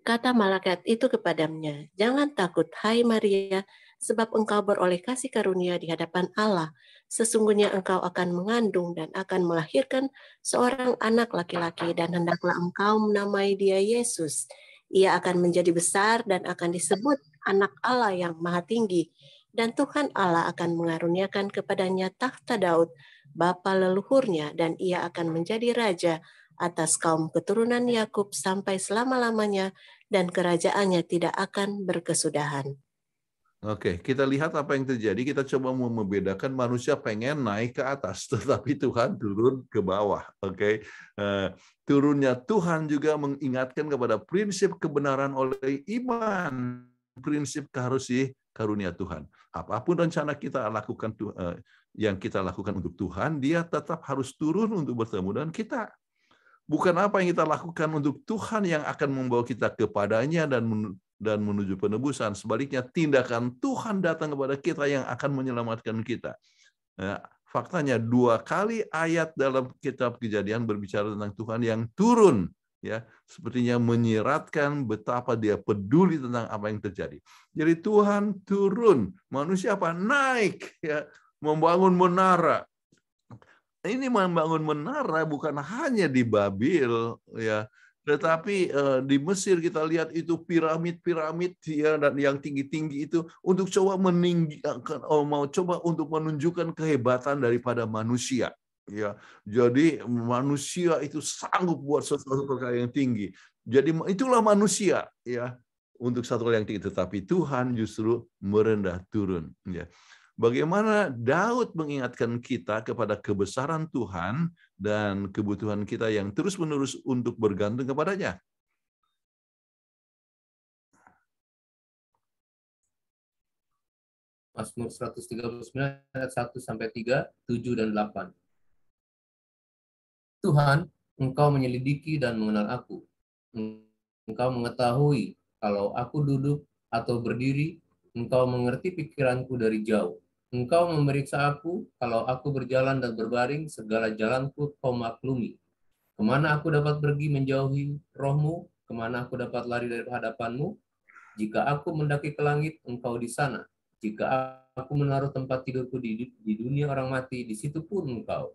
Kata malaikat itu kepadanya, "Jangan takut, hai Maria, sebab engkau beroleh kasih karunia di hadapan Allah sesungguhnya engkau akan mengandung dan akan melahirkan seorang anak laki-laki dan hendaklah engkau menamai dia Yesus. Ia akan menjadi besar dan akan disebut anak Allah yang maha tinggi dan Tuhan Allah akan mengaruniakan kepadanya tahta Daud, bapa leluhurnya dan ia akan menjadi raja atas kaum keturunan Yakub sampai selama-lamanya dan kerajaannya tidak akan berkesudahan. Oke, kita lihat apa yang terjadi. Kita coba membedakan manusia pengen naik ke atas, tetapi Tuhan turun ke bawah. Oke, eh, turunnya Tuhan juga mengingatkan kepada prinsip kebenaran oleh iman, prinsip keharusi karunia Tuhan. Apapun rencana kita lakukan eh, yang kita lakukan untuk Tuhan, Dia tetap harus turun untuk bertemu dengan kita. Bukan apa yang kita lakukan untuk Tuhan yang akan membawa kita kepadanya dan dan menuju penebusan. Sebaliknya tindakan Tuhan datang kepada kita yang akan menyelamatkan kita. Ya, faktanya dua kali ayat dalam kitab Kejadian berbicara tentang Tuhan yang turun ya sepertinya menyiratkan betapa dia peduli tentang apa yang terjadi. Jadi Tuhan turun, manusia apa naik ya membangun menara. Ini membangun menara bukan hanya di Babil ya tetapi uh, di Mesir kita lihat itu piramid-piramid ya, dan yang tinggi-tinggi itu untuk coba meninggikan, oh, mau coba untuk menunjukkan kehebatan daripada manusia. Ya, jadi manusia itu sanggup buat sesuatu perkara yang tinggi. Jadi itulah manusia, ya, untuk satu yang tinggi. Tetapi Tuhan justru merendah turun. Ya. Bagaimana Daud mengingatkan kita kepada kebesaran Tuhan dan kebutuhan kita yang terus-menerus untuk bergantung kepadanya? Mazmur 139 ayat 1 sampai 3, 7 dan 8. Tuhan, Engkau menyelidiki dan mengenal aku. Engkau mengetahui kalau aku duduk atau berdiri, Engkau mengerti pikiranku dari jauh. Engkau memeriksa aku, kalau aku berjalan dan berbaring, segala jalanku kau maklumi. Kemana aku dapat pergi menjauhi rohmu, kemana aku dapat lari dari hadapanmu, jika aku mendaki ke langit, engkau di sana. Jika aku menaruh tempat tidurku di, di dunia orang mati, di situ pun engkau.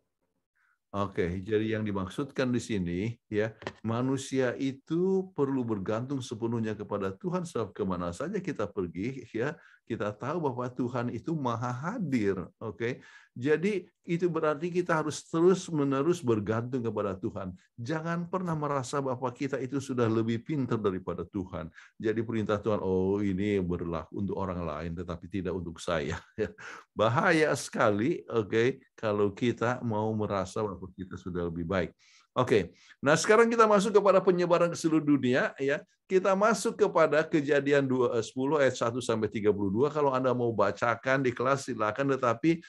Oke, jadi yang dimaksudkan di sini ya, manusia itu perlu bergantung sepenuhnya kepada Tuhan sebab kemana saja kita pergi ya, kita tahu bahwa Tuhan itu maha hadir. Oke, okay? jadi itu berarti kita harus terus-menerus bergantung kepada Tuhan. Jangan pernah merasa bahwa kita itu sudah lebih pintar daripada Tuhan. Jadi perintah Tuhan, oh ini berlaku untuk orang lain, tetapi tidak untuk saya. Bahaya sekali, oke, okay, kalau kita mau merasa bahwa kita sudah lebih baik. Oke. Nah, sekarang kita masuk kepada penyebaran ke seluruh dunia ya. Kita masuk kepada Kejadian 2, 10 eh, ayat 1 sampai 32 kalau Anda mau bacakan di kelas silakan tetapi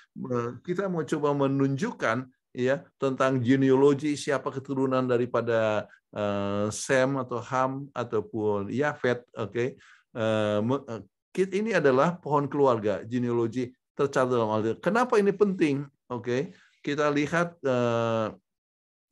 kita mau coba menunjukkan ya tentang genealogi siapa keturunan daripada uh, Sem atau Ham ataupun Yafet, oke. Okay? Uh, eh, ini adalah pohon keluarga genealogi tercatat dalam Alkitab. Kenapa ini penting? Oke, okay? kita lihat uh,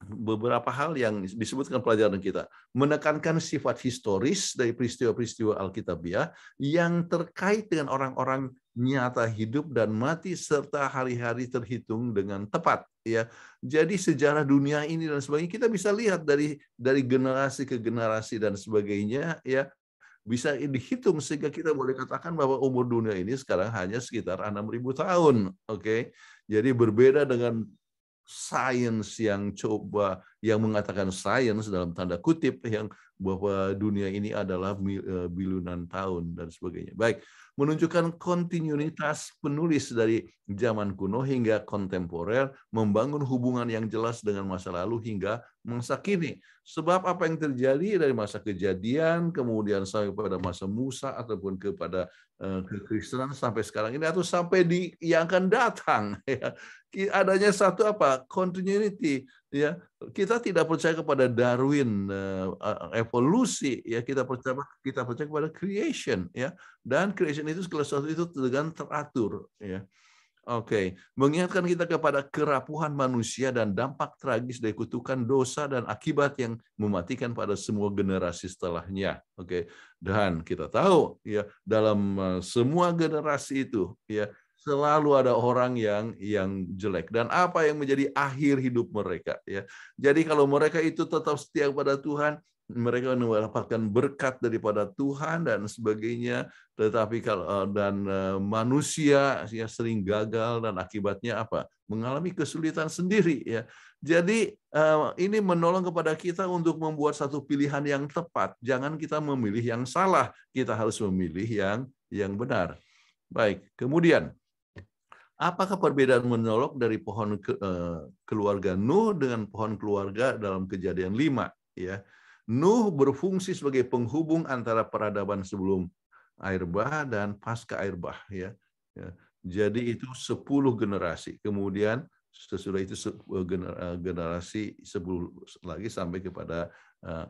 beberapa hal yang disebutkan pelajaran kita. Menekankan sifat historis dari peristiwa-peristiwa Alkitabiah yang terkait dengan orang-orang nyata hidup dan mati serta hari-hari terhitung dengan tepat ya. Jadi sejarah dunia ini dan sebagainya kita bisa lihat dari dari generasi ke generasi dan sebagainya ya bisa dihitung sehingga kita boleh katakan bahwa umur dunia ini sekarang hanya sekitar 6.000 tahun. Oke. Okay? Jadi berbeda dengan sains yang coba yang mengatakan sains dalam tanda kutip yang bahwa dunia ini adalah e, bilunan tahun dan sebagainya. Baik, menunjukkan kontinuitas penulis dari zaman kuno hingga kontemporer membangun hubungan yang jelas dengan masa lalu hingga masa kini. Sebab apa yang terjadi dari masa kejadian kemudian sampai pada masa Musa ataupun kepada e, kekristenan sampai sekarang ini atau sampai di yang akan datang ya. adanya satu apa continuity ya kita tidak percaya kepada Darwin eh, eh, evolusi ya kita percaya kita percaya kepada creation ya dan creation itu segala sesuatu itu dengan teratur ya oke okay. mengingatkan kita kepada kerapuhan manusia dan dampak tragis dari kutukan dosa dan akibat yang mematikan pada semua generasi setelahnya oke okay. dan kita tahu ya dalam eh, semua generasi itu ya selalu ada orang yang yang jelek dan apa yang menjadi akhir hidup mereka ya. Jadi kalau mereka itu tetap setia kepada Tuhan, mereka mendapatkan berkat daripada Tuhan dan sebagainya, tetapi kalau eh, dan eh, manusia ya sering gagal dan akibatnya apa? mengalami kesulitan sendiri ya. Jadi eh, ini menolong kepada kita untuk membuat satu pilihan yang tepat. Jangan kita memilih yang salah, kita harus memilih yang yang benar. Baik, kemudian Apakah perbedaan menolok dari pohon ke, uh, keluarga Nuh dengan pohon keluarga dalam kejadian lima? Ya. Nuh berfungsi sebagai penghubung antara peradaban sebelum air bah dan pasca air bah. Ya. ya. Jadi itu sepuluh generasi. Kemudian sesudah itu eh, eh, generasi sepuluh lagi sampai kepada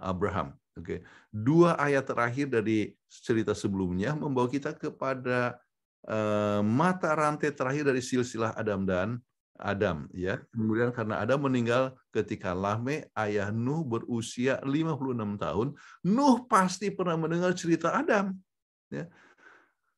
Abraham. Oke. Dua ayat terakhir dari cerita sebelumnya membawa kita kepada Eh, mata rantai terakhir dari silsilah Adam dan Adam ya. Kemudian karena Adam meninggal ketika Lame ayah Nuh berusia 56 tahun, Nuh pasti pernah mendengar cerita Adam ya.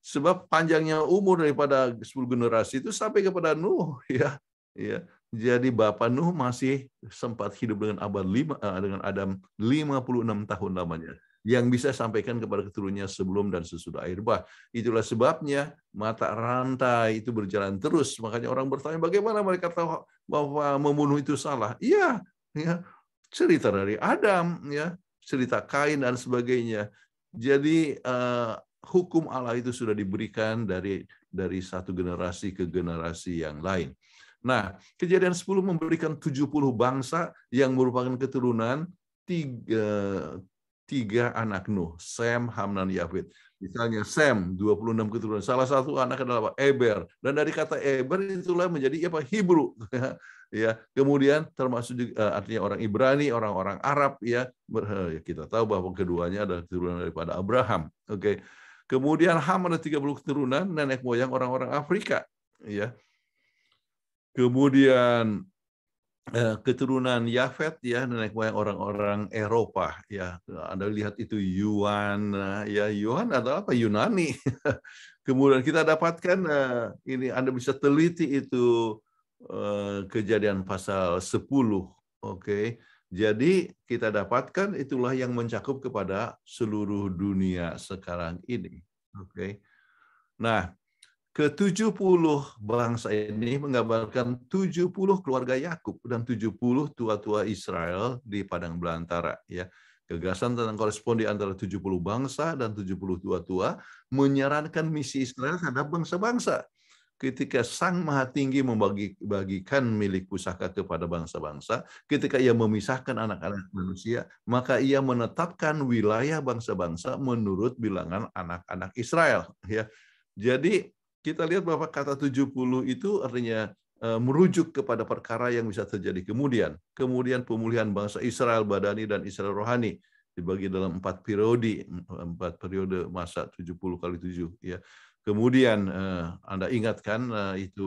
Sebab panjangnya umur daripada 10 generasi itu sampai kepada Nuh ya. Ya. Jadi Bapak Nuh masih sempat hidup dengan abad 5 eh, dengan Adam 56 tahun lamanya yang bisa sampaikan kepada keturunannya sebelum dan sesudah air bah. Itulah sebabnya mata rantai itu berjalan terus. Makanya orang bertanya bagaimana mereka tahu bahwa membunuh itu salah? Iya, ya. Cerita dari Adam ya, cerita Kain dan sebagainya. Jadi uh, hukum Allah itu sudah diberikan dari dari satu generasi ke generasi yang lain. Nah, kejadian 10 memberikan 70 bangsa yang merupakan keturunan tiga, tiga anak Nuh, Sem, Ham, dan Yafit. Misalnya Sem, 26 keturunan. Salah satu anak adalah apa Eber. Dan dari kata Eber itulah menjadi apa? Hebrew. ya kemudian termasuk juga, eh, artinya orang Ibrani orang-orang Arab ya. Eh, ya kita tahu bahwa keduanya adalah keturunan daripada Abraham oke okay. kemudian Ham ada 30 keturunan nenek moyang orang-orang Afrika ya kemudian Eh, keturunan Yafet ya nenek moyang orang-orang Eropa ya Anda lihat itu Yuan nah, ya Yuan atau apa Yunani kemudian kita dapatkan eh, ini Anda bisa teliti itu eh, kejadian pasal 10 oke jadi kita dapatkan itulah yang mencakup kepada seluruh dunia sekarang ini oke nah ke-70 bangsa ini menggambarkan 70 keluarga Yakub dan 70 tua-tua Israel di padang belantara ya. Gagasan tentang korespondi antara 70 bangsa dan 70 tua-tua menyarankan misi Israel terhadap bangsa-bangsa ketika Sang Maha Tinggi membagikan milik pusaka kepada bangsa-bangsa, ketika ia memisahkan anak-anak manusia, maka ia menetapkan wilayah bangsa-bangsa menurut bilangan anak-anak Israel. Ya, jadi kita lihat bahwa kata 70 itu artinya eh, merujuk kepada perkara yang bisa terjadi kemudian. Kemudian pemulihan bangsa Israel badani dan Israel rohani dibagi dalam empat periode, empat periode masa 70 kali 7 ya. Kemudian eh, Anda ingatkan eh, itu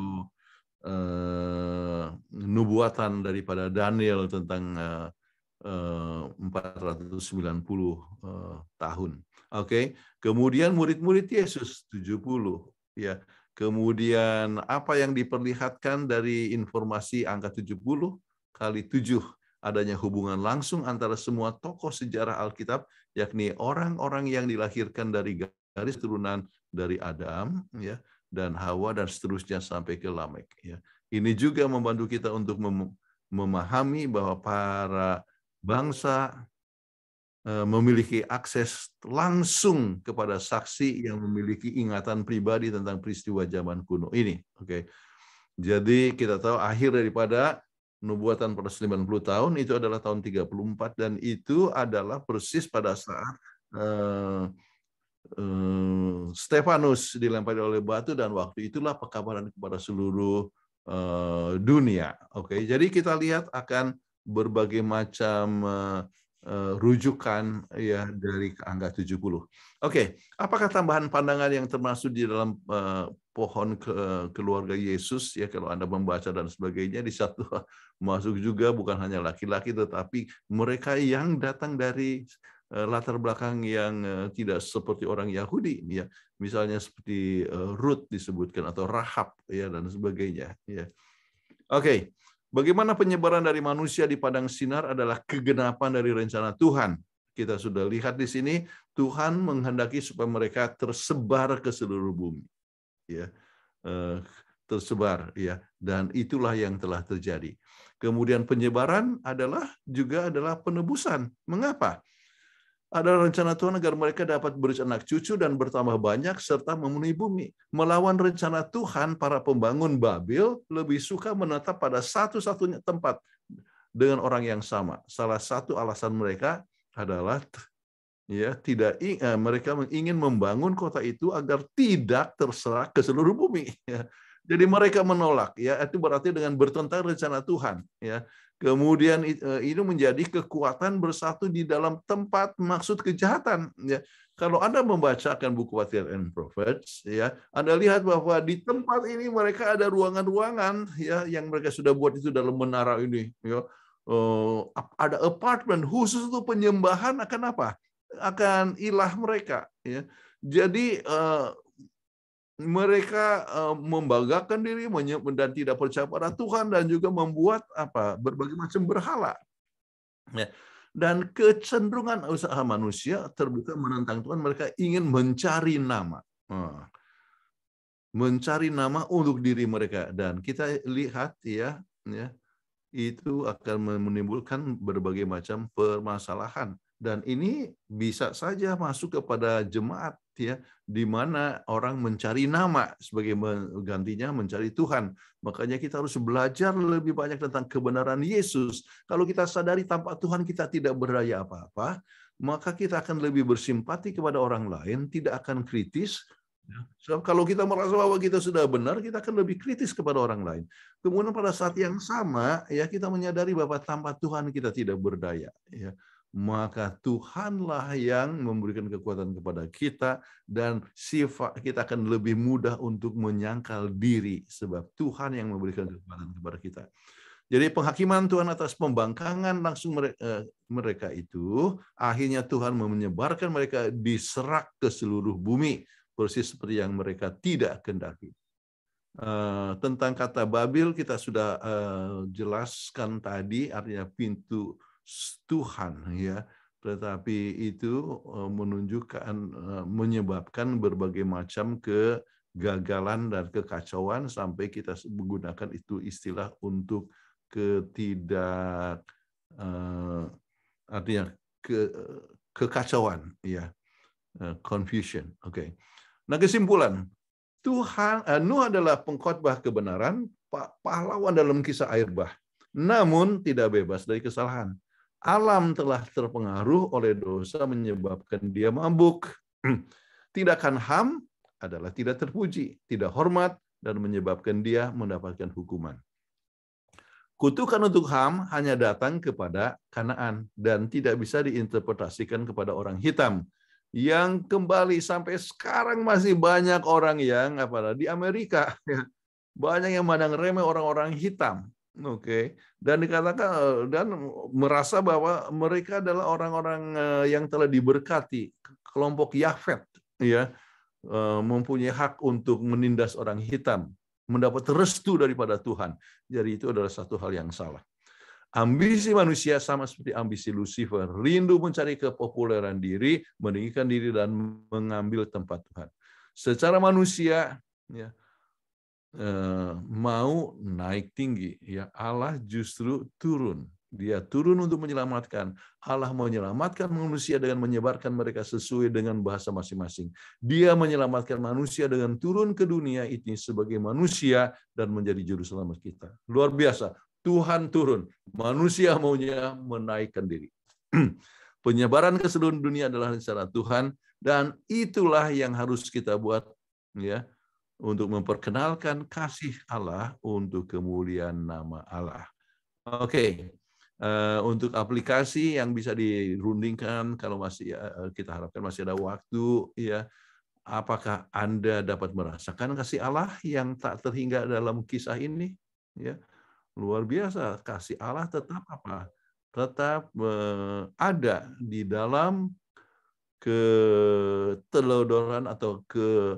nubuatan daripada Daniel tentang 490 tahun. Oke, okay. kemudian murid-murid Yesus 70 ya. Kemudian apa yang diperlihatkan dari informasi angka 70 kali 7 adanya hubungan langsung antara semua tokoh sejarah Alkitab yakni orang-orang yang dilahirkan dari garis turunan dari Adam ya dan Hawa dan seterusnya sampai ke Lamek ya. Ini juga membantu kita untuk memahami bahwa para bangsa Eh, memiliki akses langsung kepada saksi yang memiliki ingatan pribadi tentang peristiwa zaman kuno ini. Oke. Jadi kita tahu akhir daripada nubuatan pada 90 tahun itu adalah tahun 34 dan itu adalah persis pada saat eh, eh, Stefanus dilempari oleh batu dan waktu itulah pekabaran kepada seluruh dunia. Oke. Jadi kita lihat akan berbagai macam uh, Eh, rujukan ya dari angka 70. Oke, okay. apakah tambahan pandangan yang termasuk di dalam uh, pohon ke, keluarga Yesus ya kalau Anda membaca dan sebagainya di satu masuk juga bukan hanya laki-laki tetapi mereka yang datang dari eh, latar belakang yang tidak seperti orang Yahudi ya. Misalnya seperti Ruth disebutkan atau Rahab ya dan sebagainya ya. Oke. Okay. Bagaimana penyebaran dari manusia di padang sinar adalah kegenapan dari rencana Tuhan. Kita sudah lihat di sini Tuhan menghendaki supaya mereka tersebar ke seluruh bumi. Ya. Eh, tersebar ya dan itulah yang telah terjadi. Kemudian penyebaran adalah juga adalah penebusan. Mengapa? adalah rencana Tuhan agar mereka dapat anak cucu dan bertambah banyak serta memenuhi bumi. Melawan rencana Tuhan, para pembangun Babel lebih suka menetap pada satu-satunya tempat dengan orang yang sama. Salah satu alasan mereka adalah ya tidak ingin eh, mereka ingin membangun kota itu agar tidak terserah ke seluruh bumi. Jadi mereka menolak ya itu berarti dengan bertentang rencana Tuhan ya. Kemudian itu eh, menjadi kekuatan bersatu di dalam tempat maksud kejahatan. Ya. Kalau Anda membacakan buku Patriarch and Prophets, ya, Anda lihat bahwa di tempat ini mereka ada ruangan-ruangan ya yang mereka sudah buat itu dalam menara ini. Ya. Uh, ada apartemen khusus untuk penyembahan akan apa? Akan ilah mereka. Ya. Jadi uh, mereka eh, membanggakan diri dan tidak percaya pada Tuhan dan juga membuat apa berbagai macam berhala. Ya. Dan kecenderungan usaha manusia terbuka menentang Tuhan, mereka ingin mencari nama. Hmm. Mencari nama untuk diri mereka dan kita lihat ya, ya itu akan menimbulkan berbagai macam permasalahan dan ini bisa saja masuk kepada jemaat ya di mana orang mencari nama sebagai gantinya mencari Tuhan. Makanya kita harus belajar lebih banyak tentang kebenaran Yesus. Kalau kita sadari tanpa Tuhan kita tidak berdaya apa-apa, maka kita akan lebih bersimpati kepada orang lain, tidak akan kritis, ya, Sebab kalau kita merasa bahwa kita sudah benar, kita akan lebih kritis kepada orang lain. Kemudian pada saat yang sama, ya kita menyadari bahwa tanpa Tuhan kita tidak berdaya. Ya maka Tuhanlah yang memberikan kekuatan kepada kita dan sifat kita akan lebih mudah untuk menyangkal diri sebab Tuhan yang memberikan kekuatan kepada kita. Jadi penghakiman Tuhan atas pembangkangan langsung eh, mereka, itu akhirnya Tuhan menyebarkan mereka diserak ke seluruh bumi persis seperti yang mereka tidak kendaki. Eh, tentang kata Babil kita sudah eh, jelaskan tadi artinya pintu Tuhan ya tetapi itu eh, menunjukkan eh, menyebabkan berbagai macam kegagalan dan kekacauan sampai kita menggunakan itu istilah untuk ketidak uh, artinya ke, kekacauan ya confusion oke okay. nah kesimpulan Tuhan uh, Nuh adalah pengkhotbah kebenaran pahlawan dalam kisah air bah namun tidak bebas dari kesalahan alam telah terpengaruh oleh dosa menyebabkan dia mabuk. Tindakan HAM adalah tidak terpuji, tidak hormat, dan menyebabkan dia mendapatkan hukuman. Kutukan untuk HAM hanya datang kepada Kanaan dan tidak bisa diinterpretasikan kepada orang hitam yang kembali sampai sekarang masih banyak orang yang apalagi di Amerika banyak yang memandang remeh orang-orang hitam Oke, okay. dan dikatakan eh, dan merasa bahwa mereka adalah orang-orang eh, yang telah diberkati kelompok Yahweh, ya eh, mempunyai hak untuk menindas orang hitam, mendapat restu daripada Tuhan. Jadi itu adalah satu hal yang salah. Ambisi manusia sama seperti ambisi Lucifer, rindu mencari kepopuleran diri, meninggikan diri dan mengambil tempat Tuhan. Secara manusia, ya, Eh, mau naik tinggi, ya Allah justru turun. Dia turun untuk menyelamatkan. Allah menyelamatkan manusia dengan menyebarkan mereka sesuai dengan bahasa masing-masing. Dia menyelamatkan manusia dengan turun ke dunia ini sebagai manusia dan menjadi juru selamat kita. Luar biasa. Tuhan turun. Manusia maunya menaikkan diri. Penyebaran ke seluruh dunia adalah rencana Tuhan dan itulah yang harus kita buat ya untuk memperkenalkan kasih Allah untuk kemuliaan nama Allah. Oke, okay. Eh, untuk aplikasi yang bisa dirundingkan kalau masih eh, kita harapkan masih ada waktu ya. Apakah Anda dapat merasakan kasih Allah yang tak terhingga dalam kisah ini? Ya. Luar biasa, kasih Allah tetap apa? Tetap eh, ada di dalam ketelodoran atau ke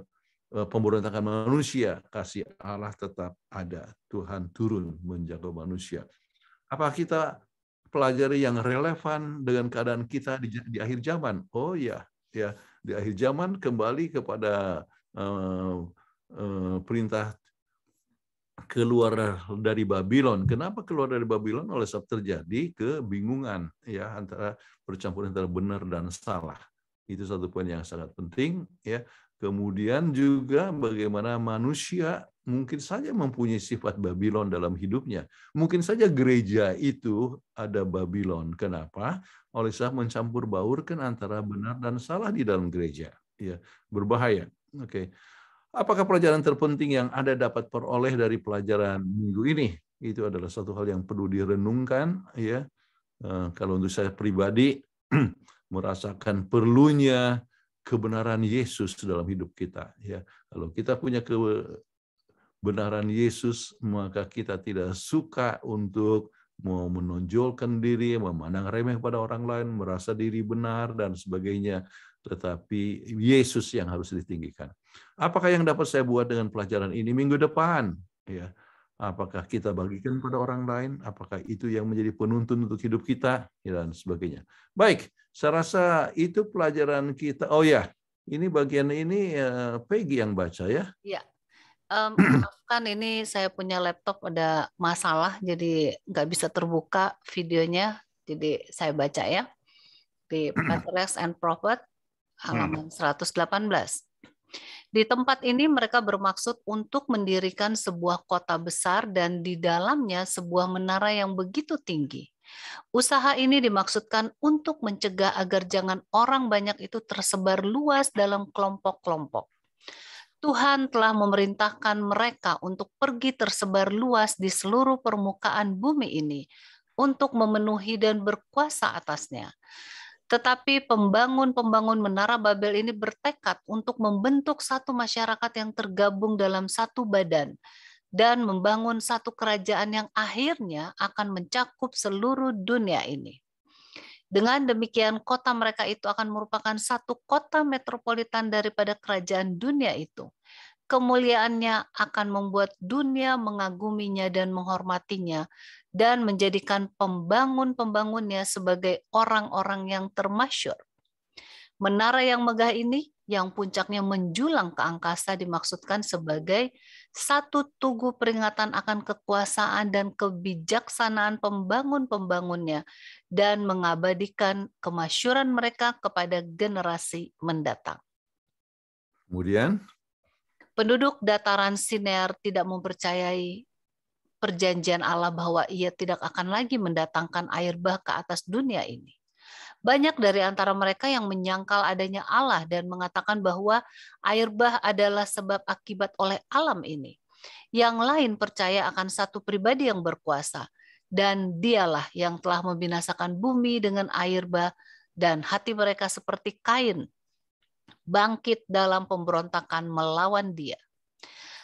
Eh, pemberontakan manusia, kasih Allah tetap ada. Tuhan turun menjaga manusia. Apa kita pelajari yang relevan dengan keadaan kita di, di akhir zaman? Oh ya, ya di akhir zaman kembali kepada uh, uh, perintah keluar dari Babylon. Kenapa keluar dari Babylon? Oleh sebab terjadi kebingungan ya antara bercampur antara benar dan salah. Itu satu poin yang sangat penting ya. Kemudian juga bagaimana manusia mungkin saja mempunyai sifat Babylon dalam hidupnya. Mungkin saja gereja itu ada Babylon. Kenapa? Oleh sebab mencampur baurkan antara benar dan salah di dalam gereja. Ya, berbahaya. Oke. Apakah pelajaran terpenting yang Anda dapat peroleh dari pelajaran minggu ini? Itu adalah satu hal yang perlu direnungkan ya. Eh, kalau untuk saya pribadi merasakan perlunya kebenaran Yesus dalam hidup kita ya. Kalau kita punya kebenaran Yesus, maka kita tidak suka untuk mau menonjolkan diri, memandang remeh pada orang lain, merasa diri benar dan sebagainya, tetapi Yesus yang harus ditinggikan. Apakah yang dapat saya buat dengan pelajaran ini minggu depan? Ya, apakah kita bagikan pada orang lain, apakah itu yang menjadi penuntun untuk hidup kita, ya, dan sebagainya. Baik, saya rasa itu pelajaran kita. Oh ya, ini bagian ini eh, Peggy yang baca ya. Iya. Um, kan ini saya punya laptop ada masalah, jadi nggak bisa terbuka videonya. Jadi saya baca ya di Patriarchs and Prophet halaman 118. Hmm. Di tempat ini mereka bermaksud untuk mendirikan sebuah kota besar dan di dalamnya sebuah menara yang begitu tinggi. Usaha ini dimaksudkan untuk mencegah agar jangan orang banyak itu tersebar luas dalam kelompok-kelompok. Tuhan telah memerintahkan mereka untuk pergi tersebar luas di seluruh permukaan bumi ini untuk memenuhi dan berkuasa atasnya. Tetapi pembangun-pembangun Menara Babel ini bertekad untuk membentuk satu masyarakat yang tergabung dalam satu badan dan membangun satu kerajaan yang akhirnya akan mencakup seluruh dunia ini. Dengan demikian, kota mereka itu akan merupakan satu kota metropolitan daripada kerajaan dunia itu kemuliaannya akan membuat dunia mengaguminya dan menghormatinya dan menjadikan pembangun-pembangunnya sebagai orang-orang yang termasyur. Menara yang megah ini yang puncaknya menjulang ke angkasa dimaksudkan sebagai satu tugu peringatan akan kekuasaan dan kebijaksanaan pembangun-pembangunnya dan mengabadikan kemasyuran mereka kepada generasi mendatang. Kemudian Penduduk dataran Siner tidak mempercayai perjanjian Allah bahwa ia tidak akan lagi mendatangkan air bah ke atas dunia ini. Banyak dari antara mereka yang menyangkal adanya Allah dan mengatakan bahwa air bah adalah sebab akibat oleh alam ini. Yang lain percaya akan satu pribadi yang berkuasa, dan dialah yang telah membinasakan bumi dengan air bah, dan hati mereka seperti kain bangkit dalam pemberontakan melawan dia.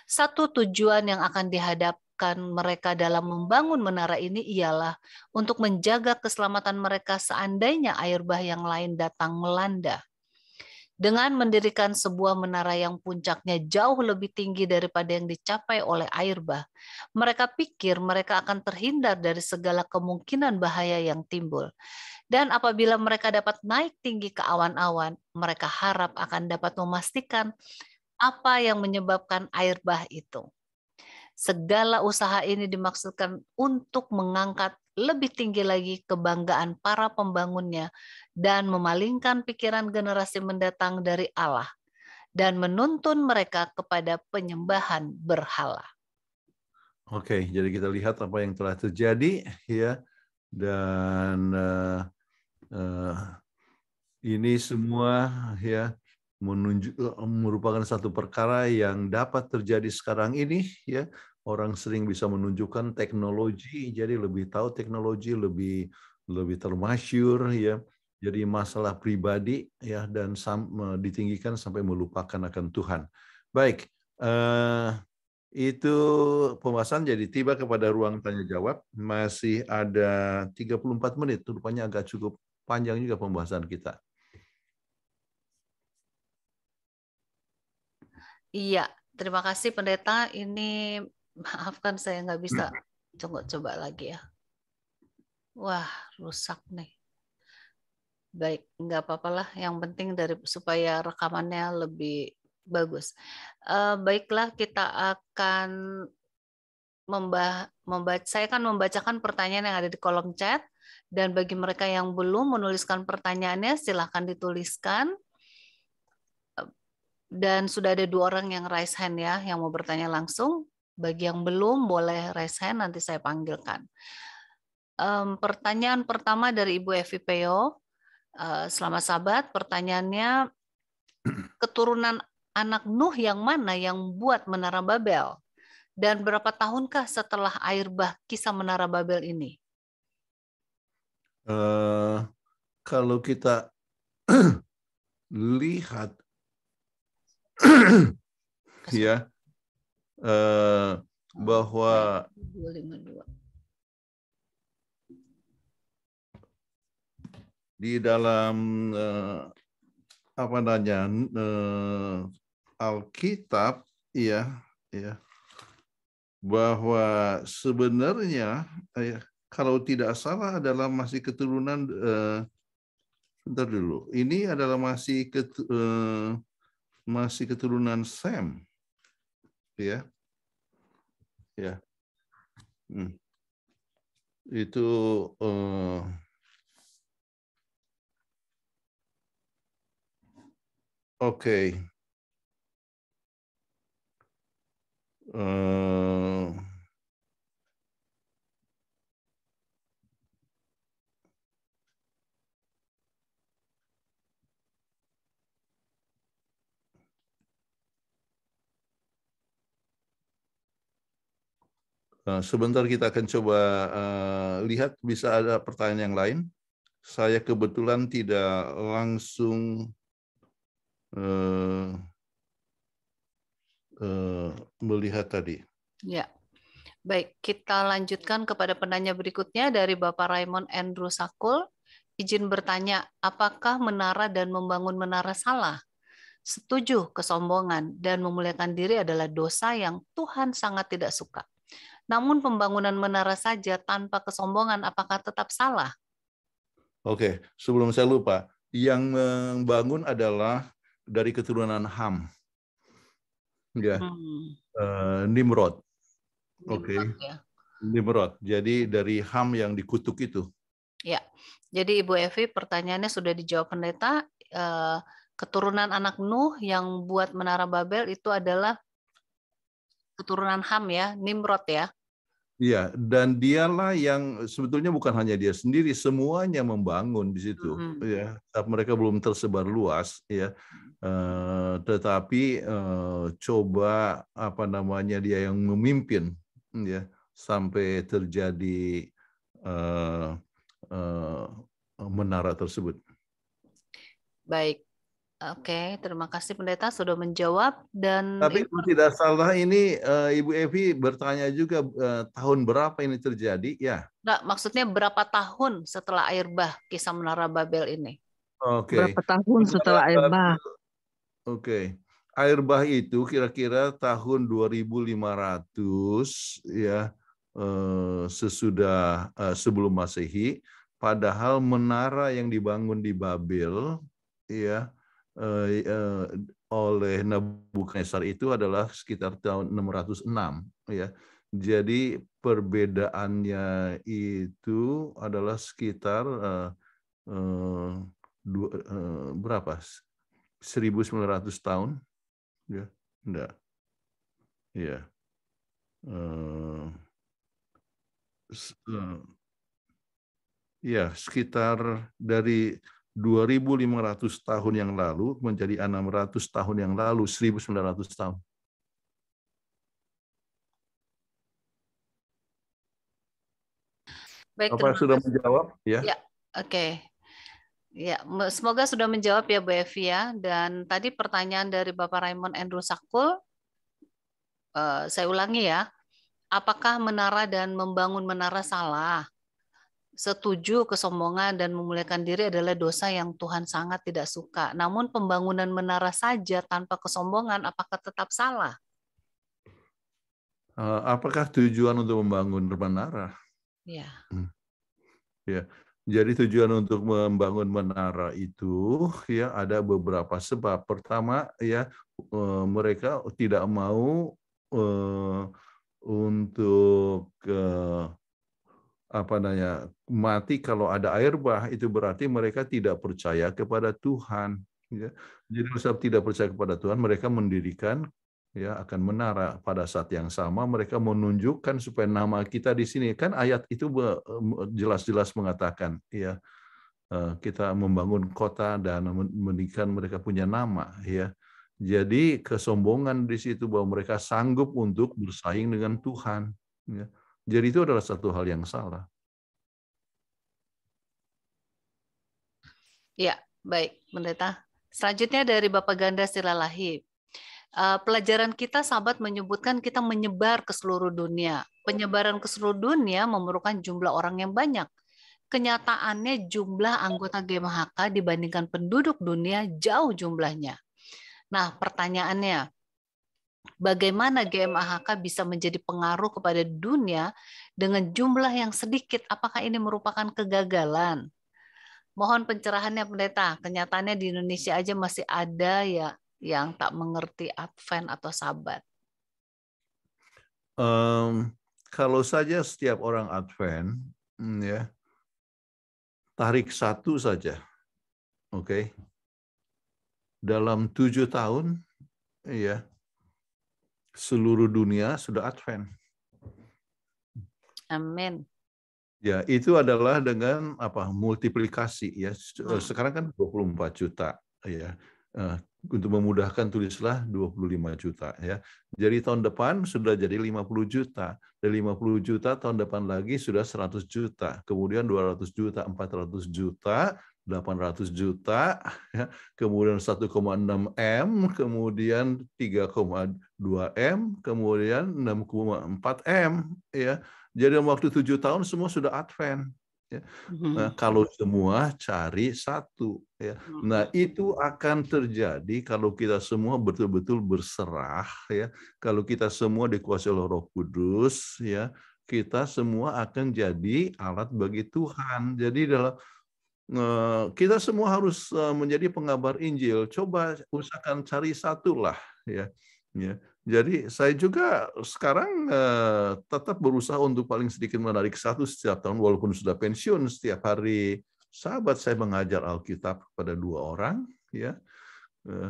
Satu tujuan yang akan dihadapkan mereka dalam membangun menara ini ialah untuk menjaga keselamatan mereka seandainya air bah yang lain datang melanda dengan mendirikan sebuah menara yang puncaknya jauh lebih tinggi daripada yang dicapai oleh air bah. Mereka pikir mereka akan terhindar dari segala kemungkinan bahaya yang timbul. Dan apabila mereka dapat naik tinggi ke awan-awan, mereka harap akan dapat memastikan apa yang menyebabkan air bah itu. Segala usaha ini dimaksudkan untuk mengangkat lebih tinggi lagi kebanggaan para pembangunnya dan memalingkan pikiran generasi mendatang dari Allah dan menuntun mereka kepada penyembahan berhala. Oke, jadi kita lihat apa yang telah terjadi ya dan uh, uh, ini semua ya menunjuk eh, merupakan satu perkara yang dapat terjadi sekarang ini ya orang sering bisa menunjukkan teknologi, hmm. jadi lebih tahu teknologi, lebih lebih termasyur ya. Jadi masalah pribadi ya dan sam, ditinggikan sampai melupakan akan Tuhan. Baik, eh, itu pembahasan jadi tiba kepada ruang tanya jawab. Masih ada 34 menit, rupanya agak cukup panjang juga pembahasan kita. Iya, terima kasih pendeta. Ini Maafkan saya nggak bisa. Coba hmm. coba lagi ya. Wah, rusak nih. Baik, nggak apa apalah Yang penting dari supaya rekamannya lebih bagus. Uh, baiklah, kita akan membah membaca. Saya akan membacakan pertanyaan yang ada di kolom chat. Dan bagi mereka yang belum menuliskan pertanyaannya, silahkan dituliskan dan sudah ada dua orang yang raise hand ya yang mau bertanya langsung. Bagi yang belum boleh raise hand nanti saya panggilkan. Um, pertanyaan pertama dari Ibu Evi Peo. Uh, selamat sabat. Pertanyaannya keturunan anak Nuh yang mana yang buat menara Babel? Dan berapa tahunkah setelah air bah kisah menara Babel ini? Uh, kalau kita lihat ya Eh, bahwa ya? di dalam uh, apa namanya uh, Alkitab ya ya bahwa sebenarnya eh, kalau tidak salah adalah masih keturunan eh, bentar dulu ini adalah masih ketu, eh, masih keturunan Sam ya. Ya. Hmm. Itu eh, Oke. Okay. Uh, eh, Eh, sebentar kita akan coba eh, lihat bisa ada pertanyaan yang lain. Saya kebetulan tidak langsung eh, melihat tadi. Ya, baik kita lanjutkan kepada penanya berikutnya dari Bapak Raymond Andrew Sakul. Izin bertanya, apakah menara dan membangun menara salah? Setuju, kesombongan dan memuliakan diri adalah dosa yang Tuhan sangat tidak suka namun pembangunan menara saja tanpa kesombongan apakah tetap salah? Oke, sebelum saya lupa, yang membangun adalah dari keturunan Ham. Ya. Hmm. Eh, Nimrod. Oke. Okay. Ya. Nimrod. Jadi dari Ham yang dikutuk itu. Ya. Jadi Ibu Evi pertanyaannya sudah dijawab pendeta eh, keturunan anak Nuh yang buat menara Babel itu adalah keturunan Ham ya, Nimrod ya. Iya, dan dialah yang sebetulnya bukan hanya dia sendiri, semuanya membangun di situ. Mm -hmm. mereka belum tersebar luas, ya. Uh, tetapi uh, coba apa namanya dia yang memimpin, ya, sampai terjadi uh, menara tersebut. Baik, Oke, terima kasih pendeta sudah menjawab dan Tapi kalau tidak salah ini eh, Ibu Evi bertanya juga eh, tahun berapa ini terjadi ya? Enggak, maksudnya berapa tahun setelah air bah kisah Menara Babel ini? Oke. Berapa tahun setelah air bah? Oke. Air bah itu kira-kira tahun 2500 ya eh, sesudah sebelum Masehi padahal menara yang dibangun di Babel ya Eh, eh, oleh Nebuchadnezzar itu adalah sekitar tahun 606 ya. Jadi perbedaannya itu adalah sekitar uh, uh, dua, uh, berapa? 1900 tahun ya. Enggak. Iya. Uh, ya sekitar dari 2.500 tahun yang lalu menjadi 600 tahun yang lalu, 1.900 tahun. Baik, Apa sudah menjawab ya? Ya, oke. Okay. Ya, semoga sudah menjawab ya Bu Evi ya. Dan tadi pertanyaan dari Bapak Raymond Andrew Sakul, eh, saya ulangi ya, apakah menara dan membangun menara salah? setuju kesombongan dan memuliakan diri adalah dosa yang Tuhan sangat tidak suka. Namun pembangunan menara saja tanpa kesombongan apakah tetap salah? Eh, apakah tujuan untuk membangun menara? Ya. Ya. Jadi tujuan untuk membangun menara itu ya ada beberapa sebab. Pertama ya eh, mereka tidak mau uh, untuk uh, apa namanya mati kalau ada air bah itu berarti mereka tidak percaya kepada Tuhan ya. jadi sebab tidak percaya kepada Tuhan mereka mendirikan ya akan menara pada saat yang sama mereka menunjukkan supaya nama kita di sini kan ayat itu jelas-jelas mengatakan ya eh, kita membangun kota dan mendirikan mereka punya nama ya jadi kesombongan di situ bahwa mereka sanggup untuk bersaing dengan Tuhan ya jadi itu adalah satu hal yang salah. Ya, baik, Pendeta. Selanjutnya dari Bapak Ganda Silalahi. Eh, pelajaran kita, sahabat, menyebutkan kita menyebar ke seluruh dunia. Penyebaran ke seluruh dunia memerlukan jumlah orang yang banyak. Kenyataannya jumlah anggota GMHK dibandingkan penduduk dunia jauh jumlahnya. Nah, pertanyaannya, bagaimana GMAHK bisa menjadi pengaruh kepada dunia dengan jumlah yang sedikit. Apakah ini merupakan kegagalan? Mohon pencerahannya pendeta. Kenyataannya di Indonesia aja masih ada ya yang tak mengerti Advent atau Sabat. Um, kalau saja setiap orang Advent, hmm, ya tarik satu saja, oke? Okay? Dalam tujuh tahun, ya seluruh dunia sudah Advent. Amin. Ya, itu adalah dengan apa? multiplikasi ya. Eh, hmm. Sekarang kan 24 juta ya. Eh, untuk memudahkan tulislah 25 juta ya. Jadi tahun depan sudah jadi 50 juta. Dari 50 juta tahun depan lagi sudah 100 juta, kemudian 200 juta, 400 juta, 800 juta, ya, kemudian 1,6 M, kemudian 3,2 M, kemudian 6,4 M. Ya. Jadi waktu tujuh tahun semua sudah advent. Ya. Mm-hmm. Nah, kalau semua cari satu. Ya. Mm-hmm. Nah itu akan terjadi kalau kita semua betul-betul berserah. Ya. Kalau kita semua dikuasai oleh Roh Kudus, ya kita semua akan jadi alat bagi Tuhan. Jadi dalam kita semua harus menjadi pengabar Injil. Coba usahakan cari satu lah ya. ya. Jadi saya juga sekarang uh, tetap berusaha untuk paling sedikit menarik satu setiap tahun walaupun sudah pensiun setiap hari sahabat saya mengajar Alkitab kepada dua orang ya. Uh,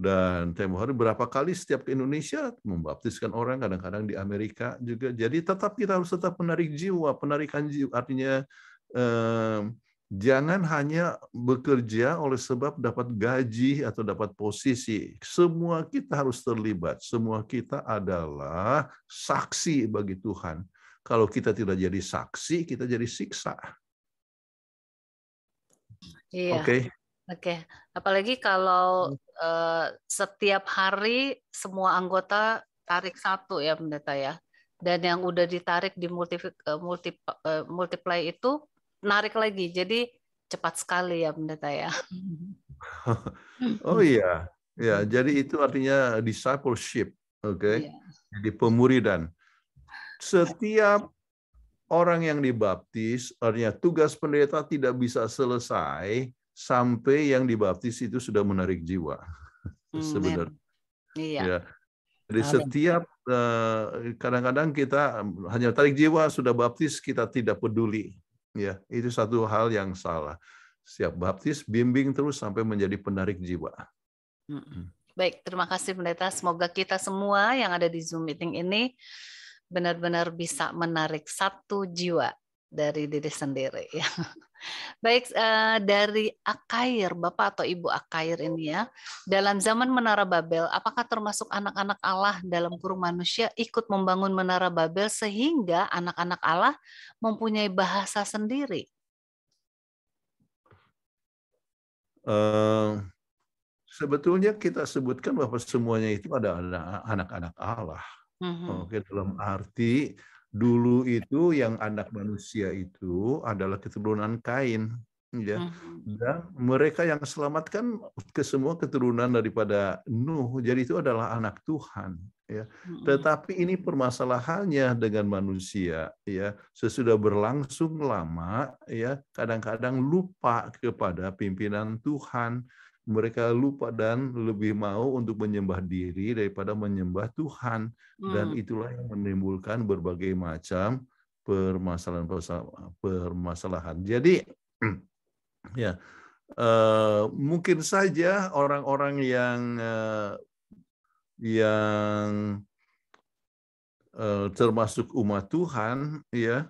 dan tempo hari berapa kali setiap ke Indonesia membaptiskan orang kadang-kadang di Amerika juga. Jadi tetap kita harus tetap menarik jiwa, penarikan jiwa artinya Uh, Jangan hanya bekerja oleh sebab dapat gaji atau dapat posisi. Semua kita harus terlibat. Semua kita adalah saksi bagi Tuhan. Kalau kita tidak jadi saksi, kita jadi siksa. Iya. Oke. Okay. Oke, okay. apalagi kalau uh, setiap hari semua anggota tarik satu ya pendeta ya, dan yang udah ditarik di eh, multi, uh, eh, multi, uh, multiply itu narik lagi. Jadi cepat sekali ya pendeta ya. oh iya. Ya, jadi itu artinya discipleship, oke? Okay? Iya. Jadi pemuridan. Setiap orang yang dibaptis, artinya tugas pendeta tidak bisa selesai sampai yang dibaptis itu sudah menarik jiwa. Mm, Sebenarnya. Iya. Ya. Jadi setiap eh, kadang-kadang kita hanya tarik jiwa sudah baptis kita tidak peduli Ya, itu satu hal yang salah. Siap baptis, bimbing terus sampai menjadi penarik jiwa. Baik, terima kasih pendeta. Semoga kita semua yang ada di Zoom meeting ini benar-benar bisa menarik satu jiwa dari diri sendiri ya. Baik eh, dari Akair, Bapak atau Ibu Akair ini ya. Dalam zaman Menara Babel, apakah termasuk anak-anak Allah dalam kurung manusia ikut membangun Menara Babel sehingga anak-anak Allah mempunyai bahasa sendiri? Uh, sebetulnya kita sebutkan bahwa semuanya itu adalah anak-anak Allah. Mm -hmm. Oke, dalam arti Dulu itu yang anak manusia itu adalah keturunan Kain, ya. Mm-hmm. Dan mereka yang selamatkan ke semua keturunan daripada Nuh. Jadi itu adalah anak Tuhan, ya. Mm-hmm. Tetapi ini permasalahannya dengan manusia, ya. Sesudah berlangsung lama, ya, kadang-kadang lupa kepada pimpinan Tuhan mereka lupa dan lebih mau untuk menyembah diri daripada menyembah Tuhan dan hmm. itulah yang menimbulkan berbagai macam permasalahan-permasalahan. Jadi ya uh, mungkin saja orang-orang yang uh, yang uh, termasuk umat Tuhan ya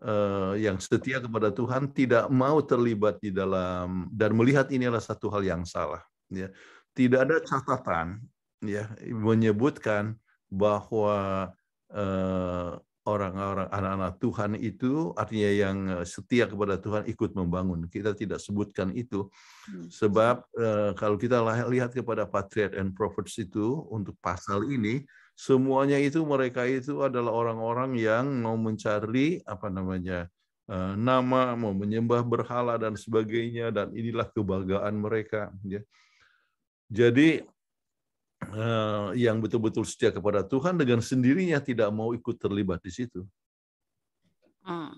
Eh, yang setia kepada Tuhan tidak mau terlibat di dalam dan melihat ini adalah satu hal yang salah. Ya. Tidak ada catatan ya menyebutkan bahwa orang eh, orang-orang anak-anak Tuhan itu artinya yang eh, setia kepada Tuhan ikut membangun. Kita tidak sebutkan itu hmm. sebab eh, kalau kita lihat kepada Patriot and Prophets itu untuk pasal ini Semuanya itu mereka itu adalah orang-orang yang mau mencari apa namanya eh, nama, mau menyembah berhala dan sebagainya dan inilah kebanggaan mereka. Ya. Jadi eh, yang betul-betul setia kepada Tuhan dengan sendirinya tidak mau ikut terlibat di situ. Hmm.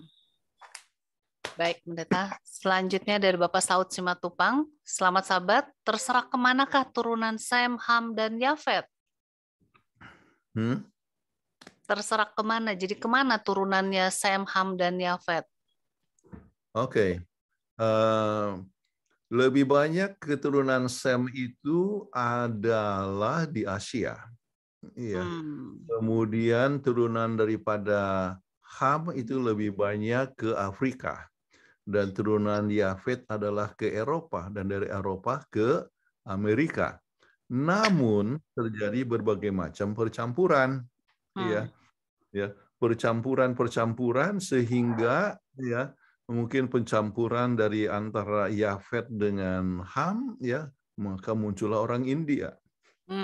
Baik, Pendeta. Selanjutnya dari Bapak Saud Simatupang. Selamat sabat. Terserah kemanakah turunan Sam, Ham, dan Yafet? Hmm? Terserah kemana. Jadi kemana turunannya Sam, Ham, dan Yafet? Oke. Okay. Uh, eh, lebih banyak keturunan Sam itu adalah di Asia. Iya. Hmm. Kemudian turunan daripada Ham itu lebih banyak ke Afrika dan turunan Yafet adalah ke Eropa dan dari Eropa ke Amerika. Namun terjadi berbagai macam percampuran, hmm. ya, ya percampuran-percampuran sehingga ya mungkin pencampuran dari antara Yafet dengan Ham, ya maka muncullah orang India. Hmm.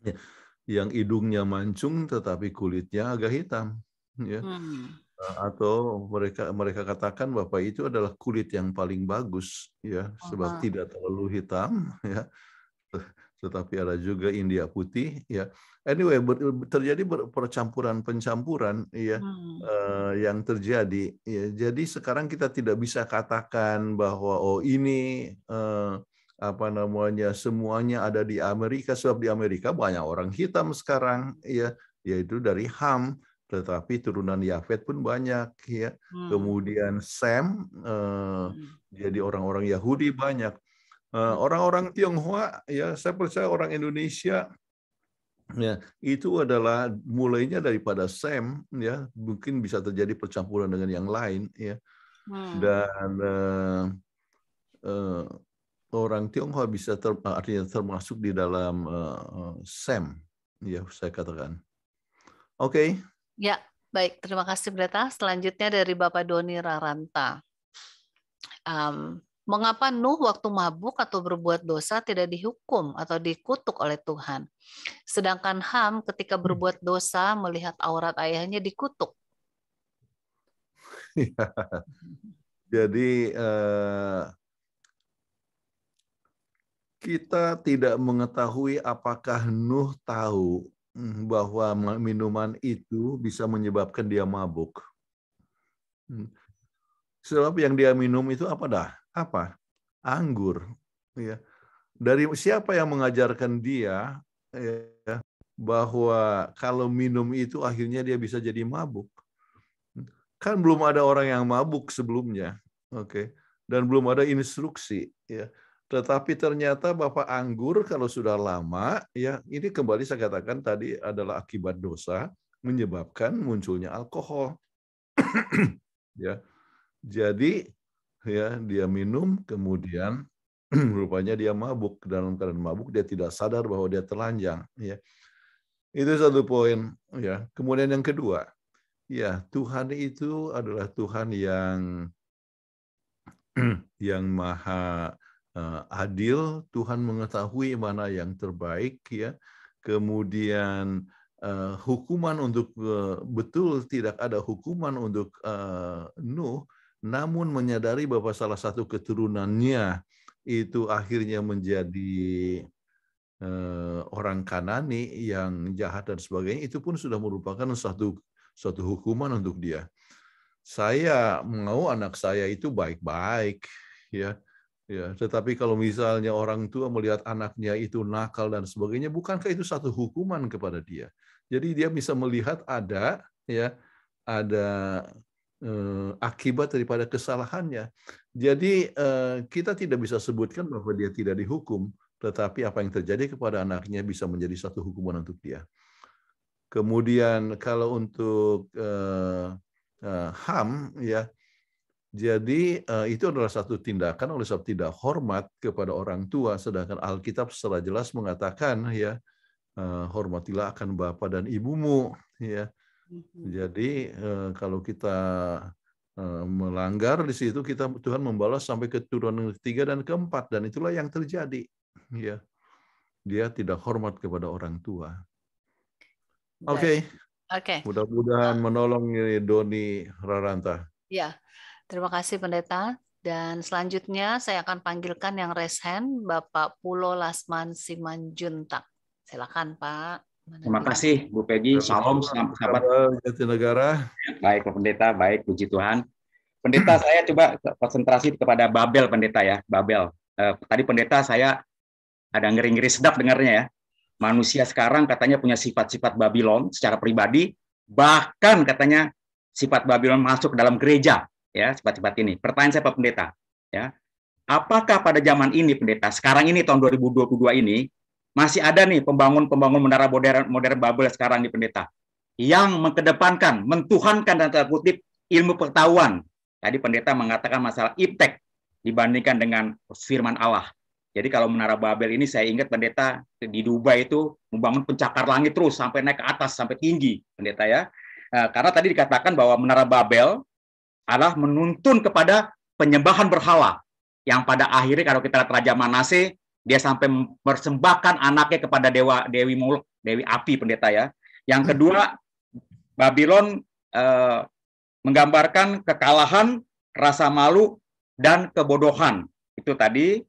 ya, yang hidungnya mancung tetapi kulitnya agak hitam, ya. Hmm eh, atau mereka mereka katakan bapak itu adalah kulit yang paling bagus ya sebab hmm. tidak terlalu hitam ya tetapi ada juga India putih ya anyway ber, terjadi percampuran pencampuran ya hmm. uh, yang terjadi ya jadi sekarang kita tidak bisa katakan bahwa oh ini uh, apa namanya semuanya ada di Amerika sebab di Amerika banyak orang hitam sekarang ya yaitu dari Ham tetapi turunan Yafet pun banyak ya hmm. kemudian Sam uh, hmm. jadi orang-orang Yahudi banyak Eh, hmm. Orang-orang Tionghoa, ya saya percaya orang Indonesia ya itu adalah mulainya daripada Sam, ya mungkin bisa terjadi percampuran dengan yang lain, ya hmm. dan uh, uh, orang Tionghoa bisa ter, artinya termasuk di dalam uh, Sam ya saya katakan. Oke. Okay. Ya, baik. Terima kasih Breta. Selanjutnya dari Bapak Doni Raranta. Um, Mengapa Nuh waktu mabuk atau berbuat dosa tidak dihukum atau dikutuk oleh Tuhan? Sedangkan Ham ketika hmm. berbuat dosa melihat aurat ayahnya dikutuk. Ya. Jadi eh, kita tidak mengetahui apakah Nuh tahu hmm, bahwa minuman itu bisa menyebabkan dia mabuk. Hmm. Sebab yang dia minum itu apa dah? apa? Anggur. Ya. Dari siapa yang mengajarkan dia ya, bahwa kalau minum itu akhirnya dia bisa jadi mabuk? Kan belum ada orang yang mabuk sebelumnya, oke? Dan belum ada instruksi, ya. Tetapi ternyata Bapak anggur kalau sudah lama, ya ini kembali saya katakan tadi adalah akibat dosa menyebabkan munculnya alkohol. ya. Jadi ya dia minum kemudian rupanya dia mabuk dalam keadaan mabuk dia tidak sadar bahwa dia telanjang ya itu satu poin ya kemudian yang kedua ya Tuhan itu adalah Tuhan yang yang maha eh, adil Tuhan mengetahui mana yang terbaik ya kemudian uh, hukuman untuk uh, betul tidak ada hukuman untuk uh, Nuh namun menyadari bahwa salah satu keturunannya itu akhirnya menjadi eh, orang Kanani yang jahat dan sebagainya itu pun sudah merupakan satu suatu hukuman untuk dia. Saya mau anak saya itu baik-baik ya. Ya, tetapi kalau misalnya orang tua melihat anaknya itu nakal dan sebagainya, bukankah itu satu hukuman kepada dia? Jadi dia bisa melihat ada ya ada Eh, akibat daripada kesalahannya. Jadi eh, kita tidak bisa sebutkan bahwa dia tidak dihukum, tetapi apa yang terjadi kepada anaknya bisa menjadi satu hukuman untuk dia. Kemudian kalau untuk eh, eh, HAM ya jadi eh, itu adalah satu tindakan oleh sebab tidak hormat kepada orang tua sedangkan Alkitab secara jelas mengatakan ya hormatilah akan bapa dan ibumu ya Mhm. Jadi eh, kalau kita eh, melanggar di situ kita Tuhan membalas sampai ke keturunan ketiga dan keempat dan itulah yang terjadi. Ya, dia tidak hormat kepada orang tua. Oke. Okay. Oke. Okay. Mudah-mudahan oh. menolong ini Doni Raranta. Ya, terima kasih pendeta. Dan selanjutnya saya akan panggilkan yang raise Bapak Pulo Lasman Simanjuntak. Silakan Pak. Terima kasih Bu Peggy. Salam sahabat negara. Baik Pak Pendeta, baik puji Tuhan. Pendeta saya coba konsentrasi kepada Babel Pendeta ya, Babel. Eh, tadi Pendeta saya ada ngeri-ngeri sedap dengarnya ya. Manusia sekarang katanya punya sifat-sifat Babylon secara pribadi, bahkan katanya sifat Babylon masuk ke dalam gereja ya, sifat-sifat ini. Pertanyaan saya Pak Pendeta, ya. Apakah pada zaman ini Pendeta, sekarang ini tahun 2022 ini masih ada nih pembangun-pembangun menara modern modern Babel sekarang di pendeta yang mengedepankan, mentuhankan dan tanda kutip ilmu pengetahuan. Tadi pendeta mengatakan masalah iptek dibandingkan dengan firman Allah. Jadi kalau menara Babel ini saya ingat pendeta di Dubai itu membangun pencakar langit terus sampai naik ke atas sampai tinggi pendeta ya. Nah, karena tadi dikatakan bahwa menara Babel adalah menuntun kepada penyembahan berhala yang pada akhirnya kalau kita lihat Raja Manase dia sampai mempersembahkan anaknya kepada dewa Dewi Muluk, Dewi Api pendeta ya. Yang kedua, Babylon eh, menggambarkan kekalahan, rasa malu dan kebodohan. Itu tadi.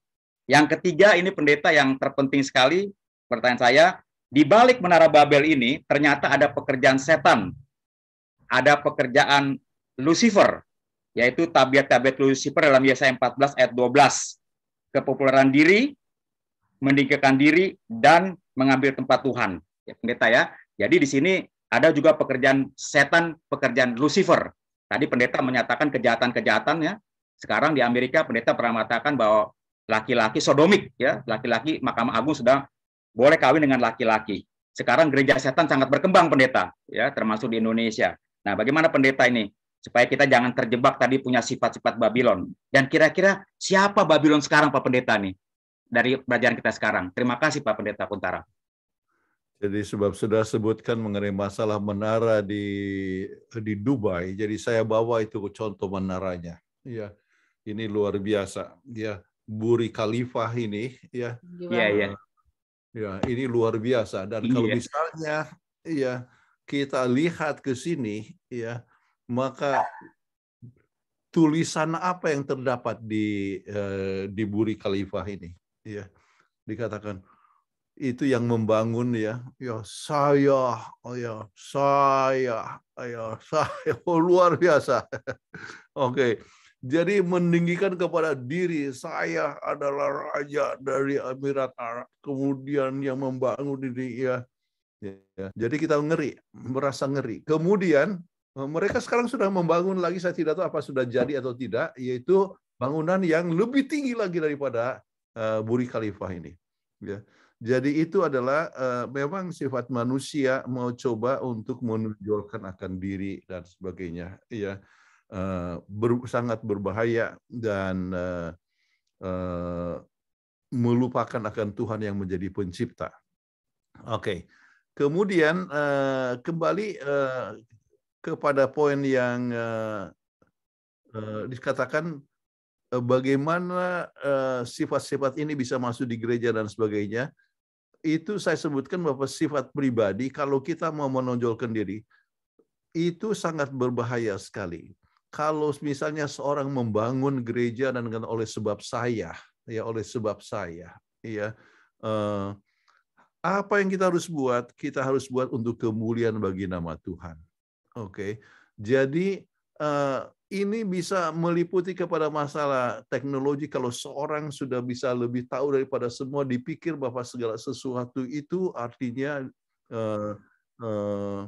Yang ketiga ini pendeta yang terpenting sekali pertanyaan saya, di balik menara Babel ini ternyata ada pekerjaan setan. Ada pekerjaan Lucifer, yaitu tabiat-tabiat Lucifer dalam Yesaya 14 ayat 12. Kepopuleran diri, mendikirkan diri dan mengambil tempat Tuhan. Ya, pendeta ya. Jadi di sini ada juga pekerjaan setan, pekerjaan Lucifer. Tadi pendeta menyatakan kejahatan-kejahatan ya. Sekarang di Amerika pendeta pernah mengatakan bahwa laki-laki sodomik ya, laki-laki Mahkamah Agung sudah boleh kawin dengan laki-laki. Sekarang gereja setan sangat berkembang pendeta ya, termasuk di Indonesia. Nah, bagaimana pendeta ini supaya kita jangan terjebak tadi punya sifat-sifat Babylon. Dan kira-kira siapa Babylon sekarang Pak Pendeta nih? dari pelajaran kita sekarang. Terima kasih Pak Pendeta Kuntara. Jadi sebab sudah sebutkan mengenai masalah menara di di Dubai, jadi saya bawa itu contoh menaranya. Ya, ini luar biasa. Ya, Buri Khalifah ini, ya. Iya, iya. Ya, ini luar biasa. Dan kalau ya. misalnya, ya kita lihat ke sini, ya, maka tulisan apa yang terdapat di eh, di Buri Khalifah ini? ya dikatakan itu yang membangun ya ya saya oh ya saya oh ya saya oh, luar biasa oke okay. jadi meninggikan kepada diri saya adalah raja dari Emirat Arab kemudian yang membangun diri ya, ya. jadi kita ngeri merasa ngeri kemudian eh, mereka sekarang sudah membangun lagi saya tidak tahu apa sudah jadi atau tidak yaitu bangunan yang lebih tinggi lagi daripada Eh, Buri Khalifah ini. Ya. Jadi itu adalah eh, memang sifat manusia mau coba untuk menunjukkan akan diri dan sebagainya. Ya, eh, ber, sangat berbahaya dan uh, uh, melupakan akan Tuhan yang menjadi pencipta. Oke, okay. kemudian uh, kembali uh, kepada poin yang uh, uh, dikatakan Eh, bagaimana eh, sifat-sifat ini bisa masuk di gereja dan sebagainya, itu saya sebutkan bahwa sifat pribadi kalau kita mau menonjolkan diri, itu sangat berbahaya sekali. Kalau misalnya seorang membangun gereja dan dengan oleh sebab saya, ya oleh sebab saya, ya eh, apa yang kita harus buat? Kita harus buat untuk kemuliaan bagi nama Tuhan. Oke, okay? jadi ini bisa meliputi kepada masalah teknologi kalau seorang sudah bisa lebih tahu daripada semua dipikir bahwa segala sesuatu itu artinya uh, uh,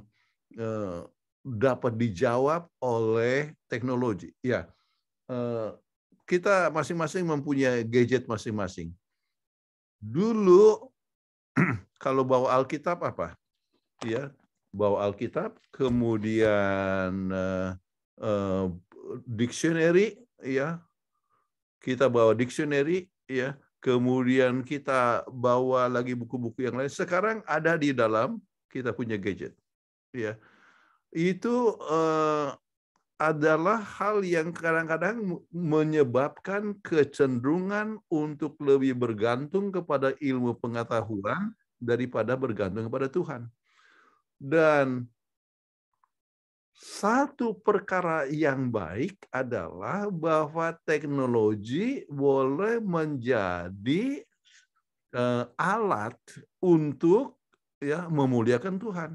uh, dapat dijawab oleh teknologi ya uh, kita masing-masing mempunyai gadget masing-masing dulu kalau bawa Alkitab apa ya bawa Alkitab kemudian uh, dictionary ya kita bawa dictionary ya kemudian kita bawa lagi buku-buku yang lain sekarang ada di dalam kita punya gadget ya itu uh, adalah hal yang kadang-kadang menyebabkan kecenderungan untuk lebih bergantung kepada ilmu pengetahuan daripada bergantung kepada Tuhan. Dan satu perkara yang baik adalah bahwa teknologi boleh menjadi uh, alat untuk ya memuliakan Tuhan.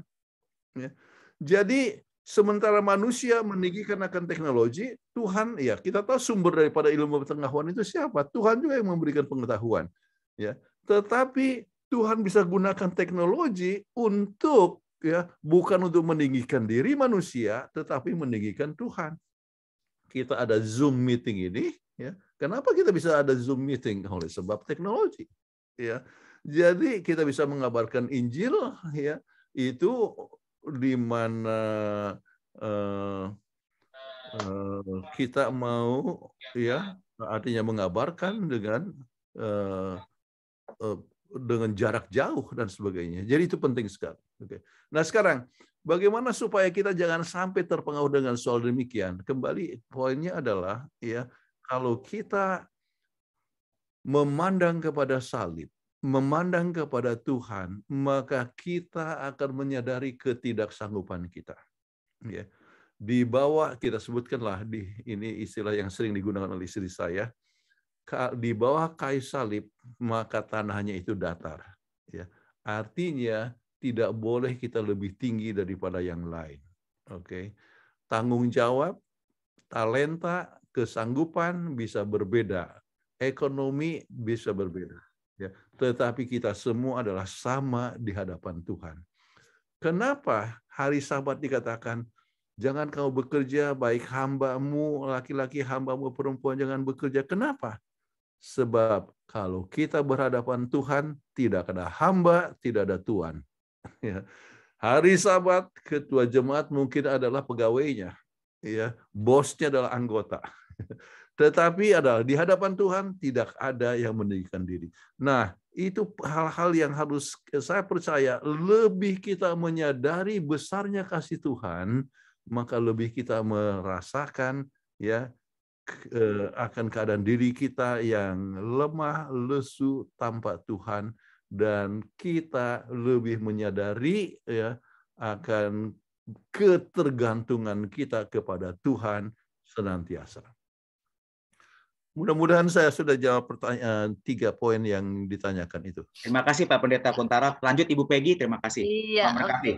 Ya. Jadi sementara manusia meninggikan akan teknologi, Tuhan ya kita tahu sumber daripada ilmu pengetahuan itu siapa? Tuhan juga yang memberikan pengetahuan. Ya. Tetapi Tuhan bisa gunakan teknologi untuk ya bukan untuk meninggikan diri manusia tetapi meninggikan Tuhan. Kita ada Zoom meeting ini ya. Kenapa kita bisa ada Zoom meeting? Oleh sebab teknologi ya. Jadi kita bisa mengabarkan Injil ya itu di mana uh, uh, kita mau ya artinya mengabarkan dengan uh, dengan jarak jauh dan sebagainya. Jadi itu penting sekali. Oke. Nah sekarang bagaimana supaya kita jangan sampai terpengaruh dengan soal demikian? Kembali poinnya adalah ya kalau kita memandang kepada salib, memandang kepada Tuhan, maka kita akan menyadari ketidaksanggupan kita. Ya. Di bawah kita sebutkanlah di ini istilah yang sering digunakan oleh istri saya, di bawah kayu salib maka tanahnya itu datar. Ya. Artinya tidak boleh kita lebih tinggi daripada yang lain. Oke. Okay? Tanggung jawab, talenta, kesanggupan bisa berbeda, ekonomi bisa berbeda, ya. Tetapi kita semua adalah sama di hadapan Tuhan. Kenapa hari Sabat dikatakan jangan kau bekerja baik hambamu laki-laki hambamu perempuan jangan bekerja kenapa sebab kalau kita berhadapan Tuhan tidak ada hamba tidak ada Tuhan Ya. Hari Sabat ketua jemaat mungkin adalah pegawainya, ya, bosnya adalah anggota. Tetapi adalah di hadapan Tuhan tidak ada yang meninggikan diri. Nah, itu hal-hal yang harus saya percaya lebih kita menyadari besarnya kasih Tuhan, maka lebih kita merasakan ya eh, akan keadaan diri kita yang lemah, lesu tanpa Tuhan dan kita lebih menyadari ya akan ketergantungan kita kepada Tuhan senantiasa. Mudah-mudahan saya sudah jawab pertanyaan tiga poin yang ditanyakan itu. Terima kasih Pak Pendeta Kuntara. Lanjut Ibu Peggy, terima kasih. Iya. Pak okay.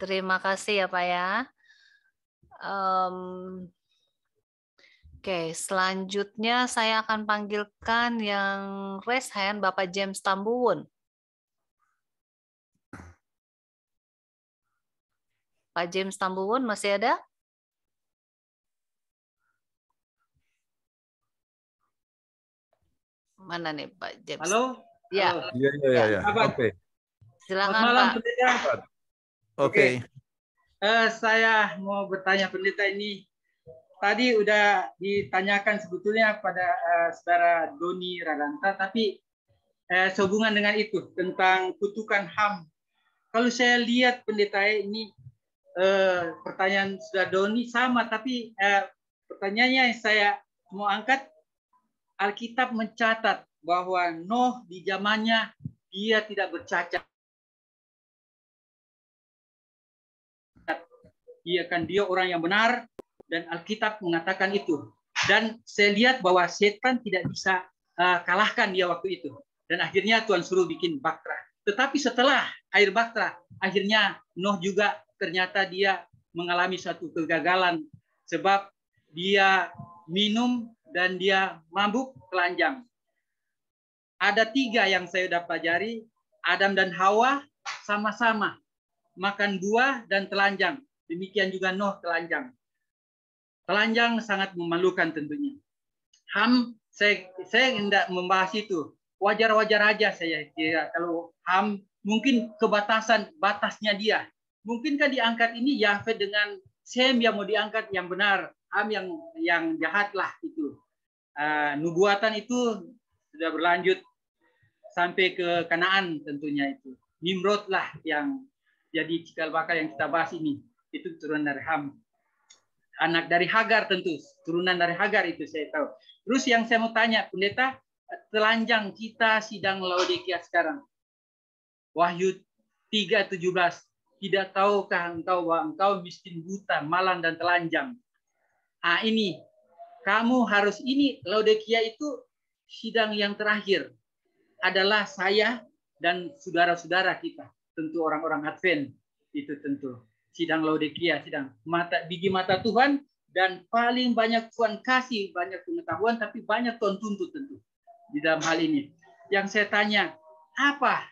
Terima kasih ya Pak ya. Um, Oke, okay, selanjutnya saya akan panggilkan yang raise hand Bapak James Tambun. Pak James Tambuwon masih ada? Mana nih Pak James? Halo? Ya. Iya, iya, iya. Ya. Oke. Silakan Selamat malam, Pendeta. Oke. Okay. Uh, eh, saya mau bertanya pendeta ini. Tadi udah ditanyakan sebetulnya kepada uh, saudara Doni Raganta, tapi uh, sehubungan dengan itu tentang kutukan HAM. Kalau saya lihat pendeta ini eh, pertanyaan sudah Doni sama, tapi eh, pertanyaannya yang saya mau angkat, Alkitab mencatat bahwa Nuh di zamannya dia tidak bercacat. Dia kan dia orang yang benar dan Alkitab mengatakan itu. Dan saya lihat bahwa setan tidak bisa uh, kalahkan dia waktu itu. Dan akhirnya Tuhan suruh bikin baktra. Tetapi setelah air baktra, akhirnya Nuh juga ternyata dia mengalami satu kegagalan sebab dia minum dan dia mabuk telanjang. Ada tiga yang saya sudah pelajari, Adam dan Hawa sama-sama makan buah dan telanjang. Demikian juga Noh telanjang. Telanjang sangat memalukan tentunya. Ham saya saya tidak membahas itu. Wajar-wajar aja saya kira kalau ham mungkin kebatasan batasnya dia mungkinkah diangkat ini Yahweh dengan Sem yang mau diangkat yang benar, Ham yang yang jahat lah itu. Uh, nubuatan itu sudah berlanjut sampai ke Kanaan tentunya itu. Nimrod lah yang jadi cikal bakal yang kita bahas ini. Itu turunan dari Ham. Anak dari Hagar tentu, turunan dari Hagar itu saya tahu. Terus yang saya mau tanya, pendeta, telanjang kita sidang Laodikia sekarang. Wahyu 3.17. Tidak tahukah engkau bahwa engkau miskin buta, malang dan telanjang? Ah ini, kamu harus ini. Laodikia itu sidang yang terakhir adalah saya dan saudara-saudara kita, tentu orang-orang Advent itu tentu sidang Laodikia, sidang mata biji mata Tuhan dan paling banyak Tuhan kasih banyak pengetahuan tapi banyak Tuhan tuntut tentu di dalam hal ini. Yang saya tanya apa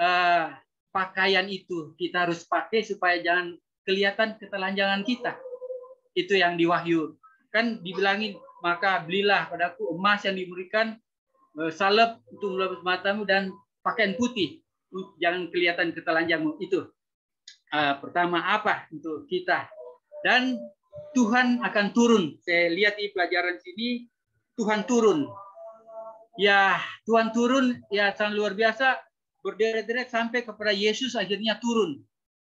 uh, pakaian itu kita harus pakai supaya jangan kelihatan ketelanjangan kita. Itu yang di wahyu. Kan dibilangin, maka belilah padaku emas yang diberikan, eh, salep untuk melapis matamu, dan pakaian putih. Jangan kelihatan ketelanjangmu. Itu ah, pertama apa untuk kita. Dan Tuhan akan turun. Saya lihat di pelajaran sini, Tuhan turun. Ya, Tuhan turun, ya sangat luar biasa berderet-deret sampai kepada Yesus akhirnya turun.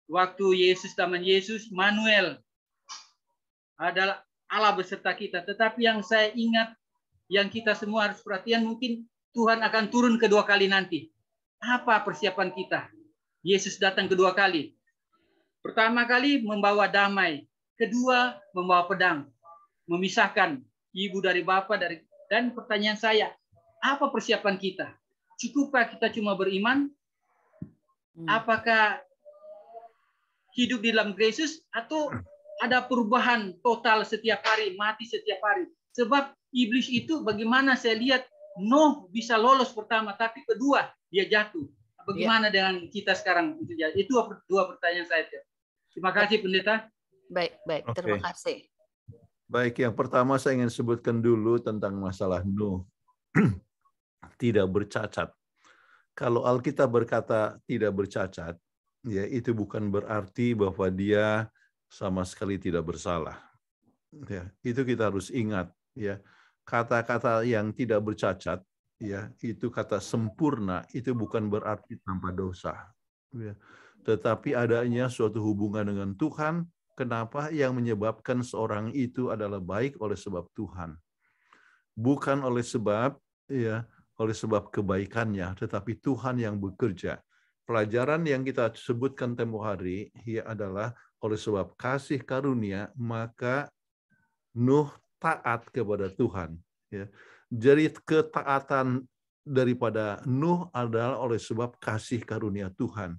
Waktu Yesus zaman Yesus Manuel adalah Allah beserta kita. Tetapi yang saya ingat yang kita semua harus perhatian mungkin Tuhan akan turun kedua kali nanti. Apa persiapan kita? Yesus datang kedua kali. Pertama kali membawa damai, kedua membawa pedang, memisahkan ibu dari bapak dari dan pertanyaan saya, apa persiapan kita? cukupkah kita cuma beriman? Hmm. Apakah hidup di dalam Kristus atau ada perubahan total setiap hari, mati setiap hari? Sebab iblis itu bagaimana saya lihat Noh bisa lolos pertama, tapi kedua dia jatuh. Bagaimana ya. dengan kita sekarang? Itu dua pertanyaan saya. Terima kasih pendeta. Baik, baik. Okay. Terima kasih. Baik, yang pertama saya ingin sebutkan dulu tentang masalah Nuh. tidak bercacat. Kalau Alkitab berkata tidak bercacat, ya itu bukan berarti bahwa dia sama sekali tidak bersalah. Ya, itu kita harus ingat ya. Kata-kata yang tidak bercacat ya, itu kata sempurna itu bukan berarti tanpa dosa. Ya. Tetapi adanya suatu hubungan dengan Tuhan, kenapa yang menyebabkan seorang itu adalah baik oleh sebab Tuhan. Bukan oleh sebab ya oleh sebab kebaikannya, tetapi Tuhan yang bekerja. Pelajaran yang kita sebutkan tempo hari ia adalah oleh sebab kasih karunia, maka Nuh taat kepada Tuhan. Ya. Jadi ketaatan daripada Nuh adalah oleh sebab kasih karunia Tuhan.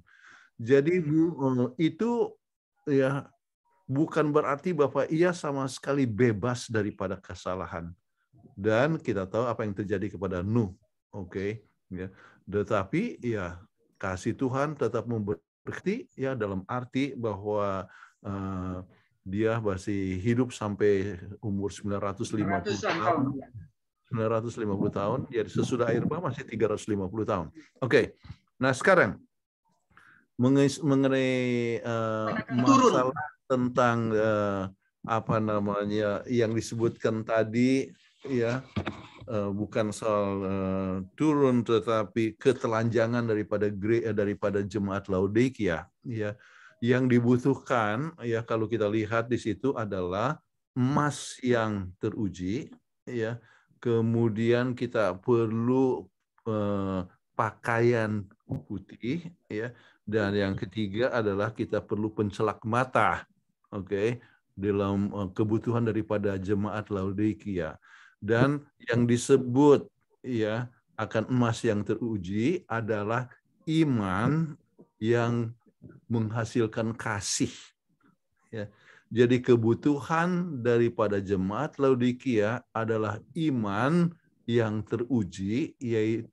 Jadi eh, itu ya bukan berarti bahwa ia sama sekali bebas daripada kesalahan. Dan kita tahu apa yang terjadi kepada Nuh. Oke, okay, ya. Tetapi ya kasih Tuhan tetap memberkati ya dalam arti bahwa uh, dia masih hidup sampai umur 950 tahun. 950 ya. tahun, ya sesudah air bah masih 350 tahun. Oke. Okay. Nah, sekarang mengenai uh, masalah tentang uh, apa namanya yang disebutkan tadi ya Eh, bukan soal uh, turun tetapi ketelanjangan daripada gre, eh, daripada jemaat Laodikia ya yang dibutuhkan ya kalau kita lihat di situ adalah emas yang teruji ya kemudian kita perlu uh, pakaian putih ya dan yang ketiga adalah kita perlu pencelak mata oke okay? dalam kebutuhan daripada jemaat Laodikia dan yang disebut ya akan emas yang teruji adalah iman yang menghasilkan kasih. Ya. Jadi kebutuhan daripada jemaat Laodikia adalah iman yang teruji, yaitu,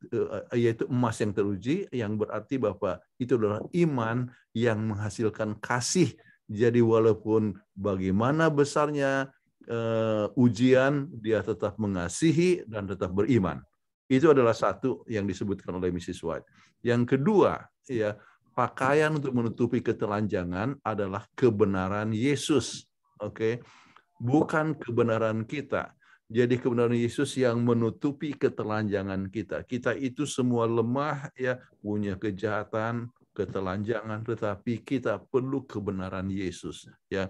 eh, yaitu emas yang teruji, yang berarti Bapak itu adalah iman yang menghasilkan kasih. Jadi walaupun bagaimana besarnya uh, ujian dia tetap mengasihi dan tetap beriman. Itu adalah satu yang disebutkan oleh Mrs. White. Yang kedua, ya, pakaian untuk menutupi ketelanjangan adalah kebenaran Yesus. Oke. Okay? Bukan kebenaran kita. Jadi kebenaran Yesus yang menutupi ketelanjangan kita. Kita itu semua lemah ya, punya kejahatan, ketelanjangan, tetapi kita perlu kebenaran Yesus ya.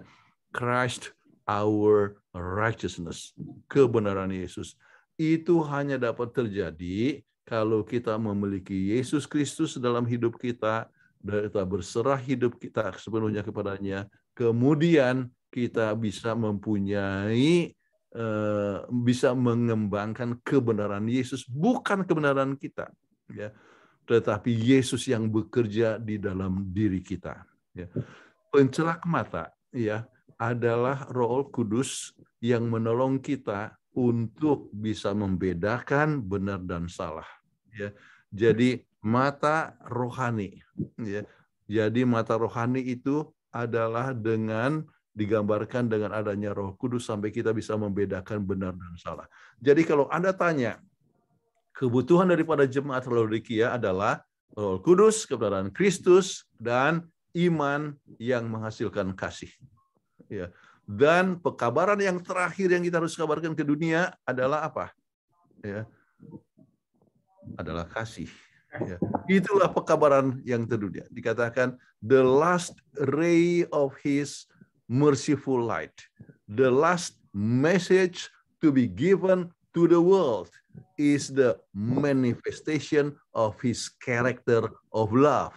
Christ our righteousness, kebenaran Yesus. Itu hanya dapat terjadi kalau kita memiliki Yesus Kristus dalam hidup kita, dan kita berserah hidup kita sepenuhnya kepadanya, kemudian kita bisa mempunyai eh, bisa mengembangkan kebenaran Yesus bukan kebenaran kita ya tetapi Yesus yang bekerja di dalam diri kita ya pencelak mata ya adalah roh kudus yang menolong kita untuk bisa membedakan benar dan salah. Ya. Jadi mata rohani. Ya. Jadi mata rohani itu adalah dengan digambarkan dengan adanya roh kudus sampai kita bisa membedakan benar dan salah. Jadi kalau Anda tanya, kebutuhan daripada jemaat Laodikia adalah roh kudus, kebenaran Kristus, dan iman yang menghasilkan kasih. Ya. Dan pekabaran yang terakhir yang kita harus kabarkan ke dunia adalah apa? Ya. Adalah kasih. Ya. Itulah pekabaran yang terdunia. Dikatakan the last ray of his merciful light. The last message to be given to the world is the manifestation of his character of love.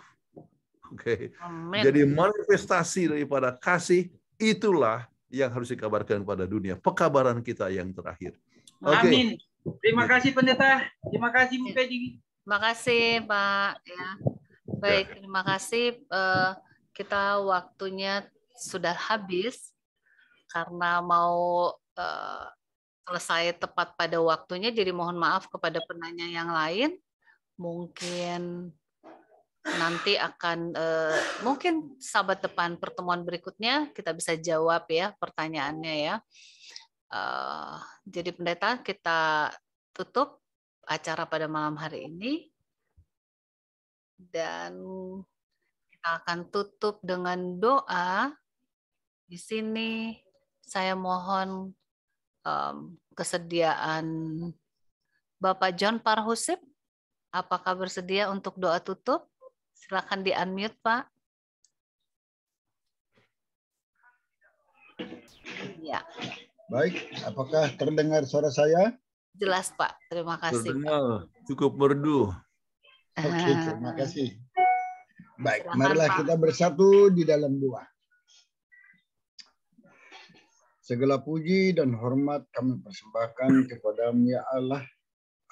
Oke. Okay. Jadi manifestasi daripada kasih Itulah yang harus dikabarkan pada dunia. Pekabaran kita yang terakhir. Okay. Amin. Terima ya. kasih pendeta. Terima kasih Bu Peggy. Terima kasih Pak. Ya. Baik, ya. terima kasih. Eh, kita waktunya sudah habis karena mau eh, selesai tepat pada waktunya. Jadi mohon maaf kepada penanya yang lain. Mungkin nanti akan uh, mungkin sahabat depan pertemuan berikutnya kita bisa jawab ya pertanyaannya ya. Uh, jadi pendeta kita tutup acara pada malam hari ini dan kita akan tutup dengan doa. Di sini saya mohon um, kesediaan Bapak John Parhusip, apakah bersedia untuk doa tutup? Silakan di-unmute, Pak. Ya. Baik, apakah terdengar suara saya? Jelas, Pak. Terima kasih. Terdengar, cukup merdu. Oke, terima kasih. Baik, marilah Pak. kita bersatu di dalam dua Segala puji dan hormat kami persembahkan kepadamu ya Allah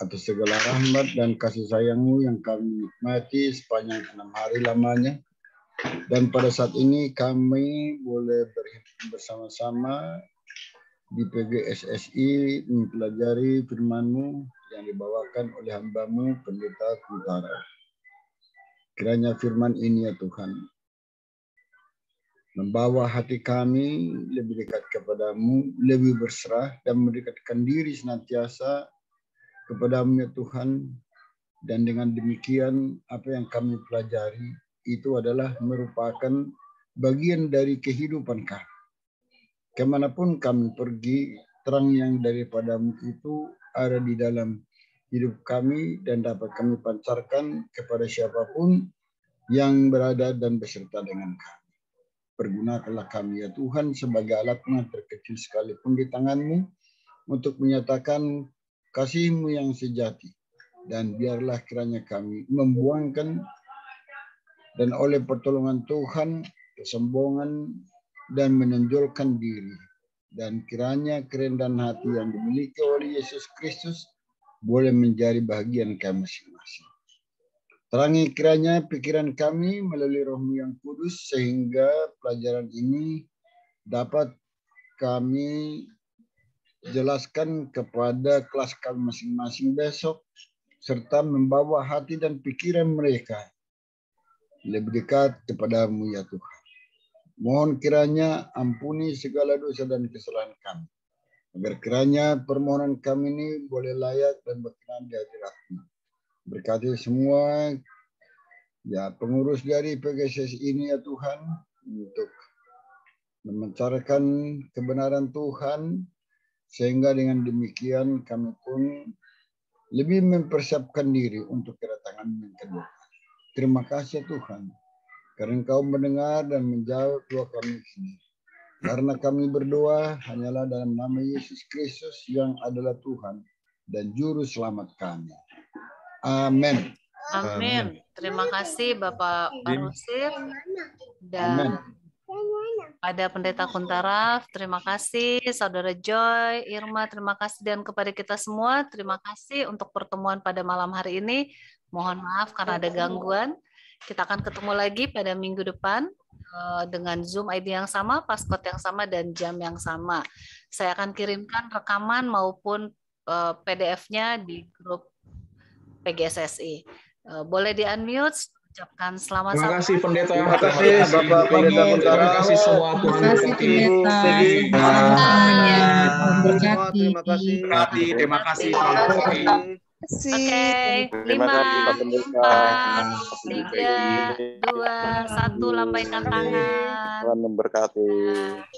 atas segala rahmat dan kasih sayangmu yang kami nikmati sepanjang enam hari lamanya. Dan pada saat ini kami boleh bersama-sama di PGSSI mempelajari firmanmu yang dibawakan oleh hambamu pendeta Kuntara. Kiranya firman ini ya Tuhan, membawa hati kami lebih dekat kepadamu, lebih berserah dan mendekatkan diri senantiasa kepadamu ya Tuhan dan dengan demikian apa yang kami pelajari itu adalah merupakan bagian dari kehidupan kami. Kemanapun kami pergi, terang yang daripadamu itu ada di dalam hidup kami dan dapat kami pancarkan kepada siapapun yang berada dan beserta dengan kami. Pergunakanlah kami ya Tuhan sebagai alat yang terkecil sekalipun di tanganmu untuk menyatakan kasihmu yang sejati. Dan biarlah kiranya kami membuangkan dan oleh pertolongan Tuhan kesombongan dan menonjolkan diri. Dan kiranya kerendahan hati yang dimiliki oleh Yesus Kristus boleh menjadi bagian kami masing-masing. Terangi kiranya pikiran kami melalui rohmu yang kudus sehingga pelajaran ini dapat kami jelaskan kepada kelas kami masing-masing besok, serta membawa hati dan pikiran mereka lebih dekat kepadamu ya Tuhan. Mohon kiranya ampuni segala dosa dan kesalahan kami. Agar kiranya permohonan kami ini boleh layak dan berkenan di hadiratmu. Berkati semua ya pengurus dari PGSS ini ya Tuhan untuk memancarkan kebenaran Tuhan sehingga dengan demikian kami pun lebih mempersiapkan diri untuk kedatangan yang kedua. Terima kasih Tuhan, karena Engkau mendengar dan menjawab doa kami ini. Karena kami berdoa hanyalah dalam nama Yesus Kristus yang adalah Tuhan dan Juru Selamat kami. Amin. Amin. Terima kasih Bapak Parusir dan Amen kepada Pendeta Kuntaraf, terima kasih. Saudara Joy, Irma, terima kasih. Dan kepada kita semua, terima kasih untuk pertemuan pada malam hari ini. Mohon maaf karena ada gangguan. Kita akan ketemu lagi pada minggu depan eh, dengan Zoom ID yang sama, passcode yang sama, dan jam yang sama. Saya akan kirimkan rekaman maupun eh, PDF-nya di grup PGSSI. Eh, boleh di-unmute ucapkan selamat Terima kasih Pendeta. Terima kasih Bapak Pendeta Terima kasih semua Terima kasih Pendeta. Terima kasih. terima kasih. Terima kasih. Lima, empat, tiga, dua, satu, lambaikan tangan. Tuhan memberkati.